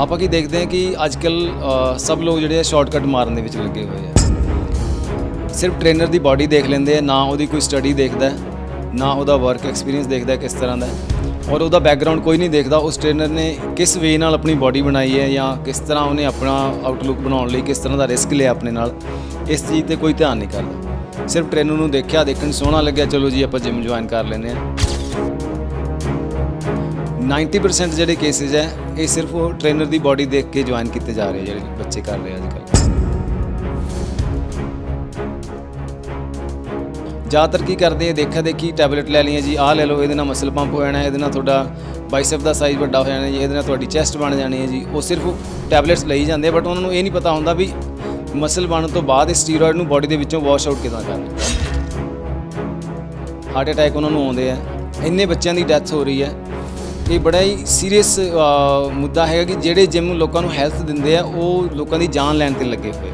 ਆਪਾਂ ਕੀ ਦੇਖਦੇ ਹਾਂ ਕਿ ਅੱਜ ਕੱਲ ਸਭ ਲੋਕ ਜਿਹੜੇ ਆ ਸ਼ਾਰਟਕਟ ਮਾਰਨ ਦੇ ਵਿੱਚ ਲੱਗੇ ਹੋਏ ਆ ਸਿਰਫ ਟ੍ਰੇਨਰ ਦੀ ਬਾਡੀ ਦੇਖ ਲੈਂਦੇ ਆ ਨਾ ਉਹਦੀ ਕੋਈ ਸਟੱਡੀ ਦੇਖਦਾ ਨਾ ਉਹਦਾ ਵਰਕ ਐਕਸਪੀਰੀਅੰਸ ਦੇਖਦਾ ਕਿਸ ਤਰ੍ਹਾਂ ਦਾ ਔਰ ਉਹਦਾ ਬੈਕਗ੍ਰਾਉਂਡ ਕੋਈ ਨਹੀਂ ਦੇਖਦਾ ਉਸ ਟ੍ਰੇਨਰ ਨੇ ਕਿਸ ਵੇ ਨਾਲ ਆਪਣੀ ਬਾਡੀ ਬਣਾਈ ਹੈ ਜਾਂ ਕਿਸ ਤਰ੍ਹਾਂ ਉਹਨੇ ਆਪਣਾ ਆਊਟਲੁੱਕ ਬਣਾਉਣ ਲਈ ਕਿਸ ਤਰ੍ਹਾਂ ਦਾ ਰਿਸਕ ਲਿਆ ਆਪਣੇ ਨਾਲ ਇਸ ਚੀਜ਼ ਤੇ ਕੋਈ ਧਿਆਨ ਨਹੀਂ ਕਰਦਾ ਸਿਰਫ ਟ੍ਰੇਨਰ ਨੂੰ ਦੇਖਿਆ ਦੇਖਣ ਸੋਹਣਾ ਲੱਗਿਆ ਚਲੋ ਜੀ ਆਪਾਂ ਜਿਮ ਜੁਆਇਨ ਕਰ ਲੈਂਦੇ ਆ 90% ਜਿਹੜੇ ਕੇਸਿਸ ਹੈ ਇਹ ਸਿਰਫ ਉਹ ਟ੍ਰੇਨਰ ਦੀ ਬਾਡੀ ਦੇਖ ਕੇ ਜੁਆਇਨ ਕੀਤੇ ਜਾ ਰਹੇ ਜਿਹੜੇ ਬੱਚੇ ਕਰ ਰਹੇ ਅੱਜ ਕੱਲ ਜਾਤਰ ਕੀ ਕਰਦੇ ਆ ਦੇਖਾ ਦੇਖੀ ਟੈਬਲੇਟ ਲੈ ਲਈਆਂ ਜੀ ਆਹ ਲੈ ਲਓ ਇਹਦੇ ਨਾਲ ਮਸਲ ਪੰਪ ਹੋ ਜਾਣਾ ਇਹਦੇ ਨਾਲ ਤੁਹਾਡਾ ਬਾਈਸੈਪ ਦਾ ਸਾਈਜ਼ ਵੱਡਾ ਹੋ ਜਾਣਾ ਜੀ ਇਹਦੇ ਨਾਲ ਤੁਹਾਡੀ ਚੈਸਟ ਬਣ ਜਾਣੀ ਹੈ ਜੀ ਉਹ ਸਿਰਫ ਟੈਬਲੇਟਸ ਲਈ ਜਾਂਦੇ ਬਟ ਉਹਨਾਂ ਨੂੰ ਇਹ ਨਹੀਂ ਪਤਾ ਹੁੰਦਾ ਵੀ ਮਸਲ ਬਣਨ ਤੋਂ ਬਾਅਦ ਇਸ ਸਟੀਰੋਇਡ ਨੂੰ ਬਾਡੀ ਦੇ ਵਿੱਚੋਂ ਵਾਸ਼ ਆਊਟ ਕਿਦਾਂ ਕਰਨਾ ਹਾਰਟ ਅਟੈਕ ਉਹਨਾਂ ਨੂੰ ਆਉਂਦੇ ਆ ਇੰਨੇ ਬੱਚਿਆਂ ਦੀ ਡੈਥ ਹੋ ਰਹੀ ਹੈ ਇਹ ਬੜਾ ਹੀ ਸੀਰੀਅਸ ਮੁੱਦਾ ਹੈਗਾ ਕਿ ਜਿਹੜੇ ਜਿਮ ਲੋਕਾਂ ਨੂੰ ਹੈਲਥ ਦਿੰਦੇ ਆ ਉਹ ਲੋਕਾਂ ਦੀ ਜਾਨ ਲੈਣ ਤੇ ਲੱਗੇ ਹੋਏ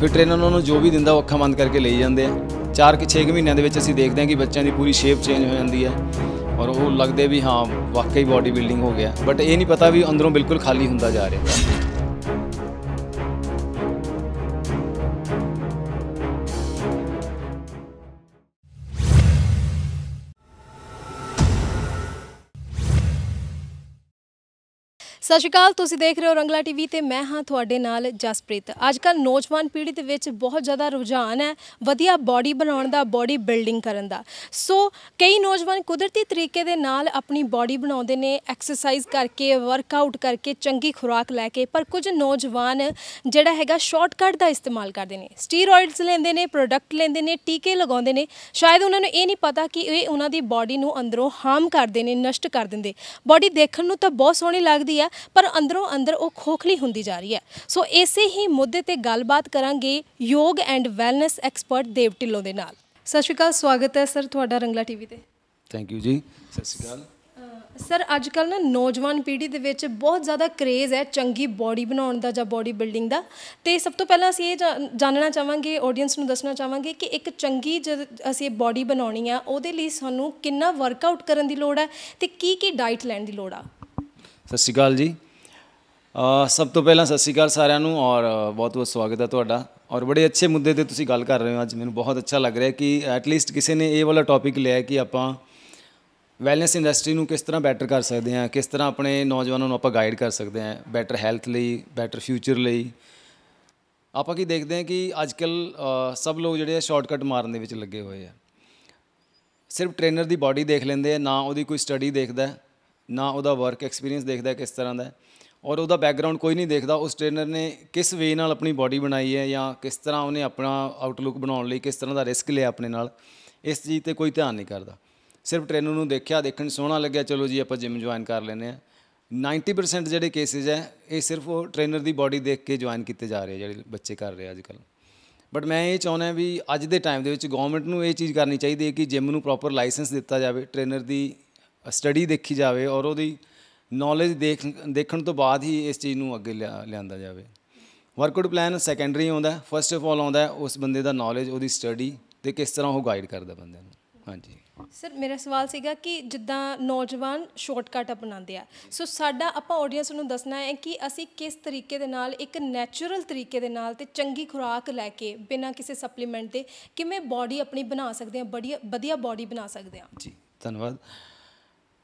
ਫਿਰ ਟ੍ਰੇਨਰ ਉਹਨਾਂ ਨੂੰ ਜੋ ਵੀ ਦਿੰਦਾ ਉਹ ਅੱਖਾਂ ਬੰਦ ਕਰਕੇ ਲਈ ਜਾਂਦੇ ਆ 4 ਕਿ 6 ਮਹੀਨਿਆਂ ਦੇ ਵਿੱਚ ਅਸੀਂ ਦੇਖਦੇ ਹਾਂ ਕਿ ਬੱਚਿਆਂ ਦੀ ਪੂਰੀ ਸ਼ੇਪ ਚੇਂਜ ਹੋ ਜਾਂਦੀ ਹੈ ਔਰ ਉਹ ਲੱਗਦੇ ਵੀ ਹਾਂ ਵਾਕਈ ਬਾਡੀ ਬਿਲਡਿੰਗ ਹੋ ਗਿਆ ਬਟ ਇਹ ਨਹੀਂ ਪਤਾ ਵੀ ਅੰਦਰੋਂ ਬਿਲਕੁਲ ਖਾਲੀ ਹੁੰਦਾ ਜਾ ਰਿਹਾ ਹੈ ਸਤਿ ਸ਼੍ਰੀ ਅਕਾਲ ਤੁਸੀਂ ਦੇਖ ਰਹੇ ਹੋ ਰੰਗਲਾ ਟੀਵੀ ਤੇ ਮੈਂ ਹਾਂ ਤੁਹਾਡੇ ਨਾਲ ਜਸਪ੍ਰੀਤ ਅੱਜ ਕੱਲ ਨੌਜਵਾਨ ਪੀੜ੍ਹੀ ਦੇ ਵਿੱਚ ਬਹੁਤ ਜ਼ਿਆਦਾ ਰੁਝਾਨ ਹੈ ਵਧੀਆ ਬਾਡੀ ਬਣਾਉਣ ਦਾ ਬਾਡੀ ਬਿਲਡਿੰਗ ਕਰਨ ਦਾ ਸੋ ਕਈ ਨੌਜਵਾਨ ਕੁਦਰਤੀ ਤਰੀਕੇ ਦੇ ਨਾਲ ਆਪਣੀ ਬਾਡੀ ਬਣਾਉਂਦੇ ਨੇ ਐਕਸਰਸਾਈਜ਼ ਕਰਕੇ ਵਰਕਆਊਟ ਕਰਕੇ ਚੰਗੀ ਖੁਰਾਕ ਲੈ ਕੇ ਪਰ ਕੁਝ ਨੌਜਵਾਨ ਜਿਹੜਾ ਹੈਗਾ ਸ਼ਾਰਟਕਟ ਦਾ ਇਸਤੇਮਾਲ ਕਰਦੇ ਨੇ ਸਟੀਰੋਇਡਸ ਲੈਂਦੇ ਨੇ ਪ੍ਰੋਡਕਟ ਲੈਂਦੇ ਨੇ ਟੀਕੇ ਲਗਾਉਂਦੇ ਨੇ ਸ਼ਾਇਦ ਉਹਨਾਂ ਨੂੰ ਇਹ ਨਹੀਂ ਪਤਾ ਕਿ ਇਹ ਉਹਨਾਂ ਦੀ ਬਾਡੀ ਨੂੰ ਅੰਦਰੋਂ ਹਾਰਮ ਕਰਦੇ ਨੇ ਨਸ਼ਟ ਕਰ ਦਿੰਦੇ ਬਾਡੀ ਦੇਖਣ ਨੂੰ ਤਾਂ ਬਹੁਤ ਸੋਹਣੀ ਲੱਗਦੀ ਆ ਪਰ ਅੰਦਰੋਂ ਅੰਦਰ ਉਹ ਖੋਖਲੀ ਹੁੰਦੀ ਜਾ ਰਹੀ ਹੈ ਸੋ ਇਸੇ ਹੀ ਮੁੱਦੇ ਤੇ ਗੱਲਬਾਤ ਕਰਾਂਗੇ yoga and wellness expert Dev Dhillon ਦੇ ਨਾਲ ਸਤਿ ਸ਼੍ਰੀ ਅਕਾਲ ਸਵਾਗਤ ਹੈ ਸਰ ਤੁਹਾਡਾ ਰੰਗਲਾ ਟੀਵੀ ਤੇ ਥੈਂਕ ਯੂ ਜੀ ਸਤਿ ਸ਼੍ਰੀ ਅਕਾਲ ਸਰ ਅੱਜ ਕੱਲ ਨਾ ਨੌਜਵਾਨ ਪੀੜ੍ਹੀ ਦੇ ਵਿੱਚ ਬਹੁਤ ਜ਼ਿਆਦਾ ਕਰੇਜ਼ ਹੈ ਚੰਗੀ ਬਾਡੀ ਬਣਾਉਣ ਦਾ ਜਾਂ ਬਾਡੀ ਬਿਲਡਿੰਗ ਦਾ ਤੇ ਸਭ ਤੋਂ ਪਹਿਲਾਂ ਅਸੀਂ ਇਹ ਜਾਣਨਾ ਚਾਹਾਂਗੇ ਆਡੀਅנס ਨੂੰ ਦੱਸਣਾ ਚਾਹਾਂਗੇ ਕਿ ਇੱਕ ਚੰਗੀ ਜਦ ਅਸੀਂ ਬਾਡੀ ਬਣਾਉਣੀ ਆ ਉਹਦੇ ਲਈ ਸਾਨੂੰ ਕਿੰਨਾ ਵਰਕਆਊਟ ਕਰਨ ਦੀ ਲੋੜ ਹੈ ਤੇ ਕੀ ਕੀ ਡਾਈਟ ਲੈਣ ਦੀ ਲੋੜ ਆ ਸਤਿ ਸ਼੍ਰੀ ਅਕਾਲ ਜੀ ਸਭ ਤੋਂ ਪਹਿਲਾਂ ਸਤਿ ਸ਼੍ਰੀ ਅਕਾਲ ਸਾਰਿਆਂ ਨੂੰ ਔਰ ਬਹੁਤ ਬਹੁਤ ਸਵਾਗਤ ਹੈ ਤੁਹਾਡਾ ਔਰ ਬੜੇ ਅੱਛੇ ਮੁੱਦੇ ਤੇ ਤੁਸੀਂ ਗੱਲ ਕਰ ਰਹੇ ਹੋ ਅੱਜ ਮੈਨੂੰ ਬਹੁਤ ਅੱਛਾ ਲੱਗ ਰਿਹਾ ਕਿ ਐਟ ਲੀਸਟ ਕਿਸੇ ਨੇ ਇਹ ਵਾਲਾ ਟੌਪਿਕ ਲਿਆ ਕਿ ਆਪਾਂ ਵੈਲਨੈਸ ਇੰਡਸਟਰੀ ਨੂੰ ਕਿਸ ਤਰ੍ਹਾਂ ਬੈਟਰ ਕਰ ਸਕਦੇ ਹਾਂ ਕਿਸ ਤਰ੍ਹਾਂ ਆਪਣੇ ਨੌਜਵਾਨਾਂ ਨੂੰ ਆਪਾਂ ਗਾਈਡ ਕਰ ਸਕਦੇ ਹਾਂ ਬੈਟਰ ਹੈਲਥ ਲਈ ਬੈਟਰ ਫਿਊਚਰ ਲਈ ਆਪਾਂ ਕੀ ਦੇਖਦੇ ਹਾਂ ਕਿ ਕੱਲ ਸਭ ਲੋਕ ਜਿਹੜੇ ਆ ਸ਼ਾਰਟਕਟ ਮਾਰਨ ਦੇ ਵਿੱਚ ਲੱਗੇ ਹੋਏ ਆ ਸਿਰਫ ਟ੍ਰੇਨਰ ਦੀ ਬਾਡੀ ਦੇਖ ਲੈਂਦੇ ਆ ਨਾ ਉਹਦੀ ਕੋਈ ਸਟੱਡੀ ਦੇਖਦਾ ਨਾ ਉਹਦਾ ਵਰਕ ਐਕਸਪੀਰੀਅੰਸ ਦੇਖਦਾ ਕਿਸ ਤਰ੍ਹਾਂ ਦਾ ਔਰ ਉਹਦਾ ਬੈਕਗ੍ਰਾਉਂਡ ਕੋਈ ਨਹੀਂ ਦੇਖਦਾ ਉਸ ਟ੍ਰੇਨਰ ਨੇ ਕਿਸ ਵੇ ਨਾਲ ਆਪਣੀ ਬਾਡੀ ਬਣਾਈ ਹੈ ਜਾਂ ਕਿਸ ਤਰ੍ਹਾਂ ਉਹਨੇ ਆਪਣਾ ਆਊਟਲੁੱਕ ਬਣਾਉਣ ਲਈ ਕਿਸ ਤਰ੍ਹਾਂ ਦਾ ਰਿਸਕ ਲਿਆ ਆਪਣੇ ਨਾਲ ਇਸ ਚੀਜ਼ ਤੇ ਕੋਈ ਧਿਆਨ ਨਹੀਂ ਕਰਦਾ ਸਿਰਫ ਟ੍ਰੇਨਰ ਨੂੰ ਦੇਖਿਆ ਦੇਖਣ ਸੋਹਣਾ ਲੱਗਿਆ ਚਲੋ ਜੀ ਆਪਾਂ ਜਿਮ ਜੁਆਇਨ ਕਰ ਲੈਨੇ ਆ 90% ਜਿਹੜੇ ਕੇਸਿਸ ਹੈ ਇਹ ਸਿਰਫ ਉਹ ਟ੍ਰੇਨਰ ਦੀ ਬਾਡੀ ਦੇਖ ਕੇ ਜੁਆਇਨ ਕੀਤੇ ਜਾ ਰਹੇ ਜਿਹੜੇ ਬੱਚੇ ਕਰ ਰਹੇ ਅੱਜ ਕੱਲ ਬਟ ਮੈਂ ਇਹ ਚਾਹੁੰਦਾ ਵੀ ਅੱਜ ਦੇ ਟਾਈਮ ਦੇ ਵਿੱਚ ਗਵਰਨਮੈਂਟ ਨੂੰ ਇਹ ਚੀਜ਼ ਕਰਨੀ ਚਾਹੀਦੀ ਹੈ ਕਿ ਜਿਮ ਨੂੰ ਪ੍ਰੋਪਰ ਲਾਇਸੈਂਸ ਦਿੱਤਾ ਜਾਵੇ ਟ੍ਰੇਨਰ ਦੀ ਸਟੱਡੀ ਦੇਖੀ ਜਾਵੇ ਔਰ ਉਹਦੀ ਨੌਲੇਜ ਦੇਖ ਦੇਖਣ ਤੋਂ ਬਾਅਦ ਹੀ ਇਸ ਚੀਜ਼ ਨੂੰ ਅੱਗੇ ਲਿਆਂਦਾ ਜਾਵੇ ਵਰਕਆਊਟ ਪਲਾਨ ਸੈਕੰਡਰੀ ਹੁੰਦਾ ਫਰਸਟ ਆਫ ਆਲ ਆਉਂਦਾ ਉਸ ਬੰਦੇ ਦਾ ਨੌਲੇਜ ਉਹਦੀ ਸਟੱਡੀ ਤੇ ਕਿਸ ਤਰ੍ਹਾਂ ਉਹ ਗਾਈਡ ਕਰਦਾ ਬੰਦੇ ਨੂੰ ਹਾਂਜੀ ਸਰ ਮੇਰਾ ਸਵਾਲ ਸੀਗਾ ਕਿ ਜਿੱਦਾਂ ਨੌਜਵਾਨ ਸ਼ਾਰਟਕਟ ਅਪਣਾਉਂਦੇ ਆ ਸੋ ਸਾਡਾ ਆਪਾਂ ਆਡੀਅנס ਨੂੰ ਦੱਸਣਾ ਹੈ ਕਿ ਅਸੀਂ ਕਿਸ ਤਰੀਕੇ ਦੇ ਨਾਲ ਇੱਕ ਨੇਚਰਲ ਤਰੀਕੇ ਦੇ ਨਾਲ ਤੇ ਚੰਗੀ ਖੁਰਾਕ ਲੈ ਕੇ ਬਿਨਾਂ ਕਿਸੇ ਸਪਲੀਮੈਂਟ ਦੇ ਕਿਵੇਂ ਬਾਡੀ ਆਪਣੀ ਬਣਾ ਸਕਦੇ ਆ ਬੜੀ ਵਧੀਆ ਬਾਡੀ ਬਣਾ ਸਕਦੇ ਆ ਜੀ ਧੰਨਵਾਦ